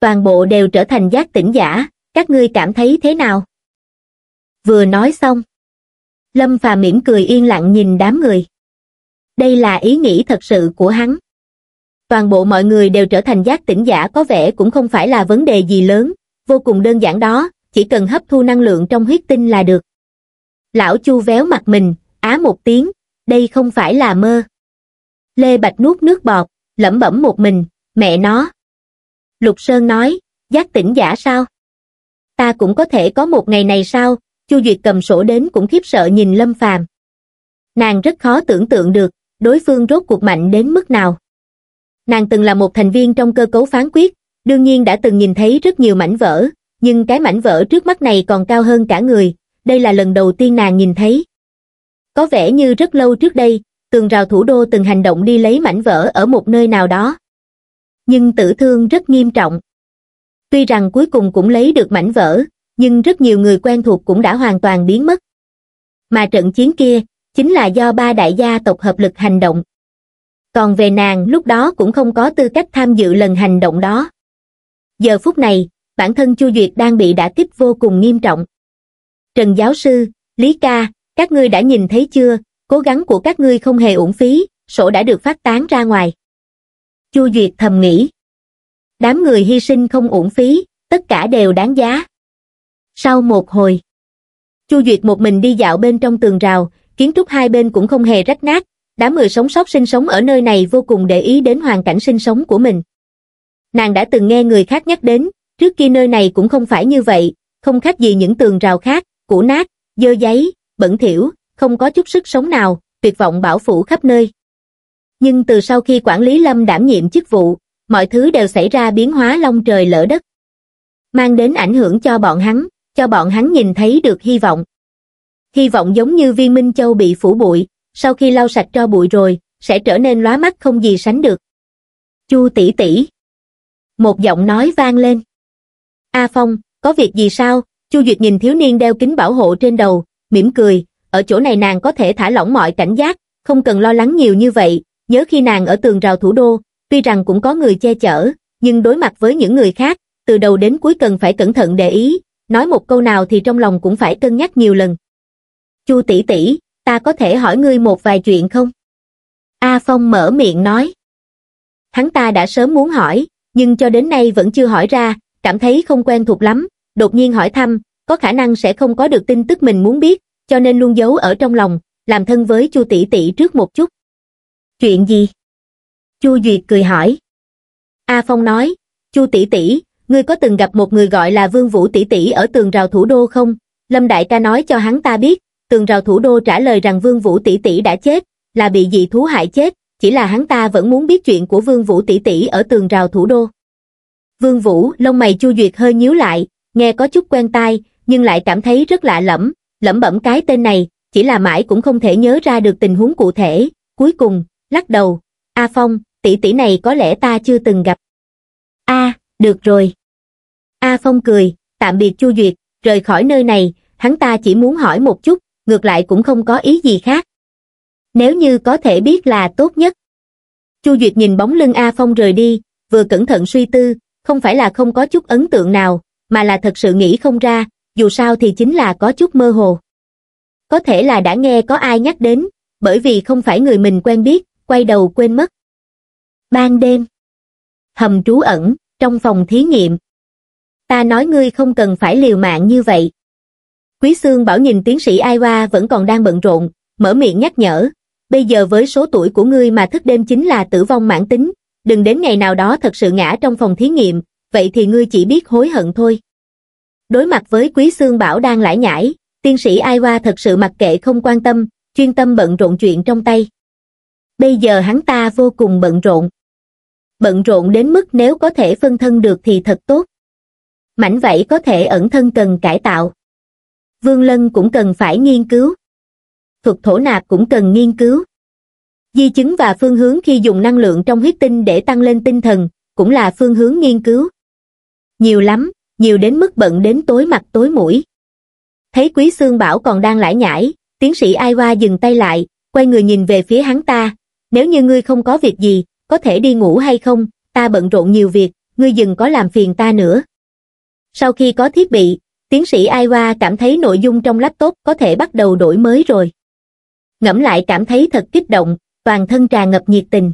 toàn bộ đều trở thành giác tỉnh giả các ngươi cảm thấy thế nào vừa nói xong lâm phà mỉm cười yên lặng nhìn đám người đây là ý nghĩ thật sự của hắn toàn bộ mọi người đều trở thành giác tỉnh giả có vẻ cũng không phải là vấn đề gì lớn vô cùng đơn giản đó chỉ cần hấp thu năng lượng trong huyết tinh là được lão chu véo mặt mình á một tiếng đây không phải là mơ. Lê Bạch nuốt nước bọt, lẩm bẩm một mình, mẹ nó. Lục Sơn nói, giác tỉnh giả sao? Ta cũng có thể có một ngày này sao? Chu Duyệt cầm sổ đến cũng khiếp sợ nhìn Lâm Phàm. Nàng rất khó tưởng tượng được, đối phương rốt cuộc mạnh đến mức nào. Nàng từng là một thành viên trong cơ cấu phán quyết, đương nhiên đã từng nhìn thấy rất nhiều mảnh vỡ, nhưng cái mảnh vỡ trước mắt này còn cao hơn cả người, đây là lần đầu tiên nàng nhìn thấy có vẻ như rất lâu trước đây tường rào thủ đô từng hành động đi lấy mảnh vỡ ở một nơi nào đó nhưng tử thương rất nghiêm trọng tuy rằng cuối cùng cũng lấy được mảnh vỡ nhưng rất nhiều người quen thuộc cũng đã hoàn toàn biến mất mà trận chiến kia chính là do ba đại gia tộc hợp lực hành động còn về nàng lúc đó cũng không có tư cách tham dự lần hành động đó giờ phút này bản thân chu duyệt đang bị đả kích vô cùng nghiêm trọng trần giáo sư lý ca các ngươi đã nhìn thấy chưa, cố gắng của các ngươi không hề uổng phí, sổ đã được phát tán ra ngoài. Chu Duyệt thầm nghĩ. Đám người hy sinh không uổng phí, tất cả đều đáng giá. Sau một hồi, Chu Duyệt một mình đi dạo bên trong tường rào, kiến trúc hai bên cũng không hề rách nát, đám người sống sót sinh sống ở nơi này vô cùng để ý đến hoàn cảnh sinh sống của mình. Nàng đã từng nghe người khác nhắc đến, trước kia nơi này cũng không phải như vậy, không khác gì những tường rào khác, cũ nát, dơ giấy, bẩn thỉu, không có chút sức sống nào, tuyệt vọng bảo phủ khắp nơi. Nhưng từ sau khi quản lý Lâm đảm nhiệm chức vụ, mọi thứ đều xảy ra biến hóa long trời lỡ đất. Mang đến ảnh hưởng cho bọn hắn, cho bọn hắn nhìn thấy được hy vọng. Hy vọng giống như viên minh châu bị phủ bụi, sau khi lau sạch cho bụi rồi, sẽ trở nên lóa mắt không gì sánh được. Chu tỷ tỷ. Một giọng nói vang lên. A Phong, có việc gì sao? Chu Duyệt nhìn thiếu niên đeo kính bảo hộ trên đầu, mỉm cười, ở chỗ này nàng có thể thả lỏng mọi cảnh giác, không cần lo lắng nhiều như vậy, nhớ khi nàng ở tường rào thủ đô, tuy rằng cũng có người che chở, nhưng đối mặt với những người khác, từ đầu đến cuối cần phải cẩn thận để ý, nói một câu nào thì trong lòng cũng phải cân nhắc nhiều lần. Chu tỷ tỷ, ta có thể hỏi ngươi một vài chuyện không? A Phong mở miệng nói. Hắn ta đã sớm muốn hỏi, nhưng cho đến nay vẫn chưa hỏi ra, cảm thấy không quen thuộc lắm, đột nhiên hỏi thăm, có khả năng sẽ không có được tin tức mình muốn biết, cho nên luôn giấu ở trong lòng làm thân với chu tỷ tỷ trước một chút chuyện gì chu duyệt cười hỏi a phong nói chu tỷ tỷ ngươi có từng gặp một người gọi là vương vũ tỷ tỷ ở tường rào thủ đô không lâm đại ca nói cho hắn ta biết tường rào thủ đô trả lời rằng vương vũ tỷ tỷ đã chết là bị dị thú hại chết chỉ là hắn ta vẫn muốn biết chuyện của vương vũ tỷ tỷ ở tường rào thủ đô vương vũ lông mày chu duyệt hơi nhíu lại nghe có chút quen tai nhưng lại cảm thấy rất lạ lẫm lẩm bẩm cái tên này, chỉ là mãi cũng không thể nhớ ra được tình huống cụ thể, cuối cùng, lắc đầu, A Phong, tỷ tỷ này có lẽ ta chưa từng gặp. A, được rồi. A Phong cười, tạm biệt Chu Duyệt, rời khỏi nơi này, hắn ta chỉ muốn hỏi một chút, ngược lại cũng không có ý gì khác. Nếu như có thể biết là tốt nhất. Chu Duyệt nhìn bóng lưng A Phong rời đi, vừa cẩn thận suy tư, không phải là không có chút ấn tượng nào, mà là thật sự nghĩ không ra, dù sao thì chính là có chút mơ hồ. Có thể là đã nghe có ai nhắc đến, bởi vì không phải người mình quen biết, quay đầu quên mất. Ban đêm, hầm trú ẩn, trong phòng thí nghiệm. Ta nói ngươi không cần phải liều mạng như vậy. Quý xương Bảo nhìn tiến sĩ Aiwa vẫn còn đang bận rộn, mở miệng nhắc nhở. Bây giờ với số tuổi của ngươi mà thức đêm chính là tử vong mãn tính, đừng đến ngày nào đó thật sự ngã trong phòng thí nghiệm, vậy thì ngươi chỉ biết hối hận thôi. Đối mặt với Quý xương Bảo đang lải nhải, tiên sĩ Ai Hoa thật sự mặc kệ không quan tâm, chuyên tâm bận rộn chuyện trong tay. Bây giờ hắn ta vô cùng bận rộn. Bận rộn đến mức nếu có thể phân thân được thì thật tốt. Mảnh vẫy có thể ẩn thân cần cải tạo. Vương Lân cũng cần phải nghiên cứu. Thuật thổ nạp cũng cần nghiên cứu. Di chứng và phương hướng khi dùng năng lượng trong huyết tinh để tăng lên tinh thần cũng là phương hướng nghiên cứu. Nhiều lắm, nhiều đến mức bận đến tối mặt tối mũi. Thấy Quý xương Bảo còn đang lải nhải, tiến sĩ Ai Hoa dừng tay lại, quay người nhìn về phía hắn ta, nếu như ngươi không có việc gì, có thể đi ngủ hay không, ta bận rộn nhiều việc, ngươi dừng có làm phiền ta nữa. Sau khi có thiết bị, tiến sĩ Ai Hoa cảm thấy nội dung trong laptop có thể bắt đầu đổi mới rồi. Ngẫm lại cảm thấy thật kích động, toàn thân tràn ngập nhiệt tình.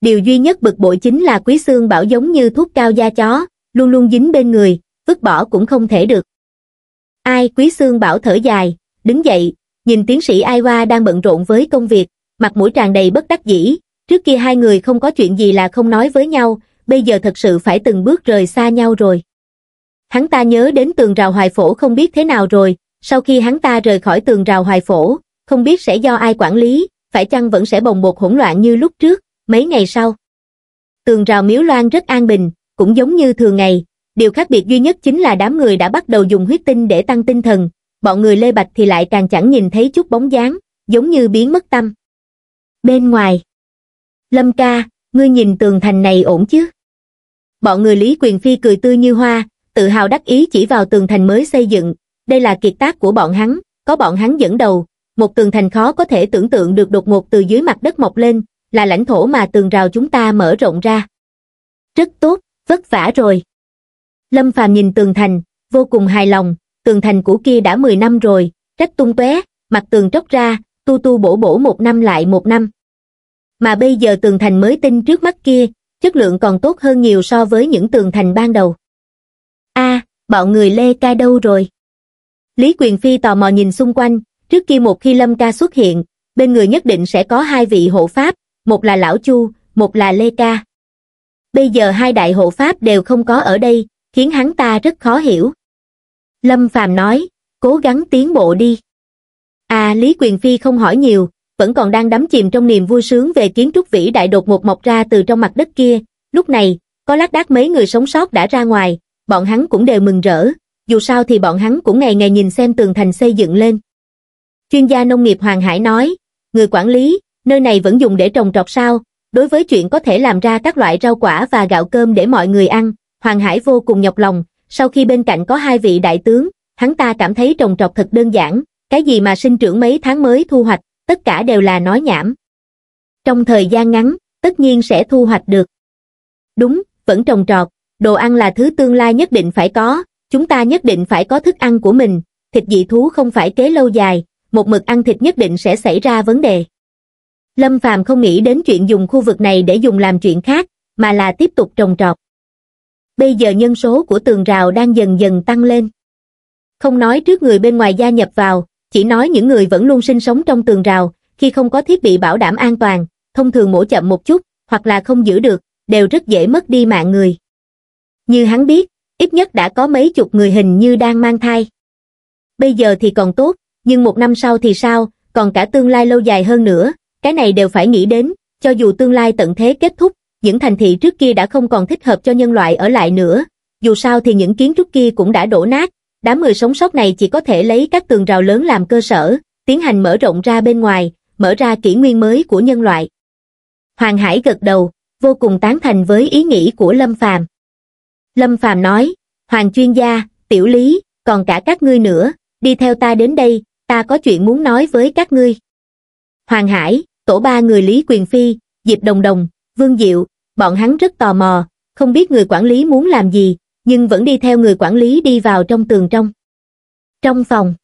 Điều duy nhất bực bội chính là Quý xương Bảo giống như thuốc cao da chó, luôn luôn dính bên người, vứt bỏ cũng không thể được. Ai quý xương bảo thở dài, đứng dậy, nhìn tiến sĩ ai Aiwa đang bận rộn với công việc, mặt mũi tràn đầy bất đắc dĩ, trước kia hai người không có chuyện gì là không nói với nhau, bây giờ thật sự phải từng bước rời xa nhau rồi. Hắn ta nhớ đến tường rào hoài phổ không biết thế nào rồi, sau khi hắn ta rời khỏi tường rào hoài phổ, không biết sẽ do ai quản lý, phải chăng vẫn sẽ bồng bột hỗn loạn như lúc trước, mấy ngày sau. Tường rào miếu loan rất an bình, cũng giống như thường ngày, điều khác biệt duy nhất chính là đám người đã bắt đầu dùng huyết tinh để tăng tinh thần, bọn người Lê Bạch thì lại càng chẳng nhìn thấy chút bóng dáng, giống như biến mất tâm. Bên ngoài, Lâm ca, ngươi nhìn tường thành này ổn chứ? Bọn người Lý Quyền Phi cười tươi như hoa, tự hào đắc ý chỉ vào tường thành mới xây dựng, đây là kiệt tác của bọn hắn, có bọn hắn dẫn đầu, một tường thành khó có thể tưởng tượng được đột ngột từ dưới mặt đất mọc lên, là lãnh thổ mà tường rào chúng ta mở rộng ra. Rất tốt, vất vả rồi. Lâm Phàm nhìn tường thành, vô cùng hài lòng, tường thành cũ kia đã 10 năm rồi, rách tung tóe, mặt tường tróc ra, tu tu bổ bổ một năm lại một năm. Mà bây giờ tường thành mới tinh trước mắt kia, chất lượng còn tốt hơn nhiều so với những tường thành ban đầu. a bọn người Lê Ca đâu rồi? Lý Quyền Phi tò mò nhìn xung quanh, trước kia một khi Lâm Ca xuất hiện, bên người nhất định sẽ có hai vị hộ pháp, một là Lão Chu, một là Lê Ca bây giờ hai đại hộ pháp đều không có ở đây, khiến hắn ta rất khó hiểu. Lâm Phàm nói, cố gắng tiến bộ đi. À Lý Quyền Phi không hỏi nhiều, vẫn còn đang đắm chìm trong niềm vui sướng về kiến trúc vĩ đại đột một mọc ra từ trong mặt đất kia. Lúc này, có lác đác mấy người sống sót đã ra ngoài, bọn hắn cũng đều mừng rỡ, dù sao thì bọn hắn cũng ngày ngày nhìn xem tường thành xây dựng lên. Chuyên gia nông nghiệp Hoàng Hải nói, người quản lý, nơi này vẫn dùng để trồng trọt sao, Đối với chuyện có thể làm ra các loại rau quả và gạo cơm để mọi người ăn, Hoàng Hải vô cùng nhọc lòng, sau khi bên cạnh có hai vị đại tướng, hắn ta cảm thấy trồng trọt thật đơn giản, cái gì mà sinh trưởng mấy tháng mới thu hoạch, tất cả đều là nói nhảm. Trong thời gian ngắn, tất nhiên sẽ thu hoạch được. Đúng, vẫn trồng trọt, đồ ăn là thứ tương lai nhất định phải có, chúng ta nhất định phải có thức ăn của mình, thịt dị thú không phải kế lâu dài, một mực ăn thịt nhất định sẽ xảy ra vấn đề. Lâm Phàm không nghĩ đến chuyện dùng khu vực này để dùng làm chuyện khác, mà là tiếp tục trồng trọt. Bây giờ nhân số của tường rào đang dần dần tăng lên. Không nói trước người bên ngoài gia nhập vào, chỉ nói những người vẫn luôn sinh sống trong tường rào, khi không có thiết bị bảo đảm an toàn, thông thường mổ chậm một chút, hoặc là không giữ được, đều rất dễ mất đi mạng người. Như hắn biết, ít nhất đã có mấy chục người hình như đang mang thai. Bây giờ thì còn tốt, nhưng một năm sau thì sao, còn cả tương lai lâu dài hơn nữa, cái này đều phải nghĩ đến, cho dù tương lai tận thế kết thúc, những thành thị trước kia đã không còn thích hợp cho nhân loại ở lại nữa. Dù sao thì những kiến trúc kia cũng đã đổ nát, đám người sống sót này chỉ có thể lấy các tường rào lớn làm cơ sở, tiến hành mở rộng ra bên ngoài, mở ra kỷ nguyên mới của nhân loại. Hoàng Hải gật đầu, vô cùng tán thành với ý nghĩ của Lâm Phàm. Lâm Phàm nói, Hoàng chuyên gia, tiểu lý, còn cả các ngươi nữa, đi theo ta đến đây, ta có chuyện muốn nói với các ngươi. Hoàng Hải, tổ ba người Lý Quyền Phi, Diệp Đồng Đồng, Vương Diệu, bọn hắn rất tò mò, không biết người quản lý muốn làm gì, nhưng vẫn đi theo người quản lý đi vào trong tường trong. Trong phòng,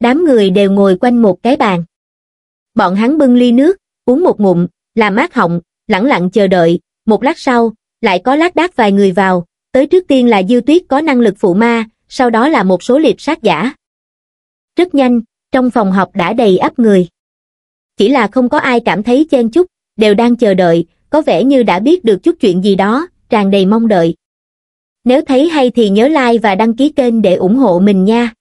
đám người đều ngồi quanh một cái bàn. Bọn hắn bưng ly nước, uống một ngụm, làm mát họng, lẳng lặng chờ đợi, một lát sau, lại có lát đác vài người vào, tới trước tiên là Diêu Tuyết có năng lực phụ ma, sau đó là một số liệp sát giả. Rất nhanh, trong phòng họp đã đầy ấp người chỉ là không có ai cảm thấy chen chúc, đều đang chờ đợi, có vẻ như đã biết được chút chuyện gì đó, tràn đầy mong đợi. Nếu thấy hay thì nhớ like và đăng ký kênh để ủng hộ mình nha.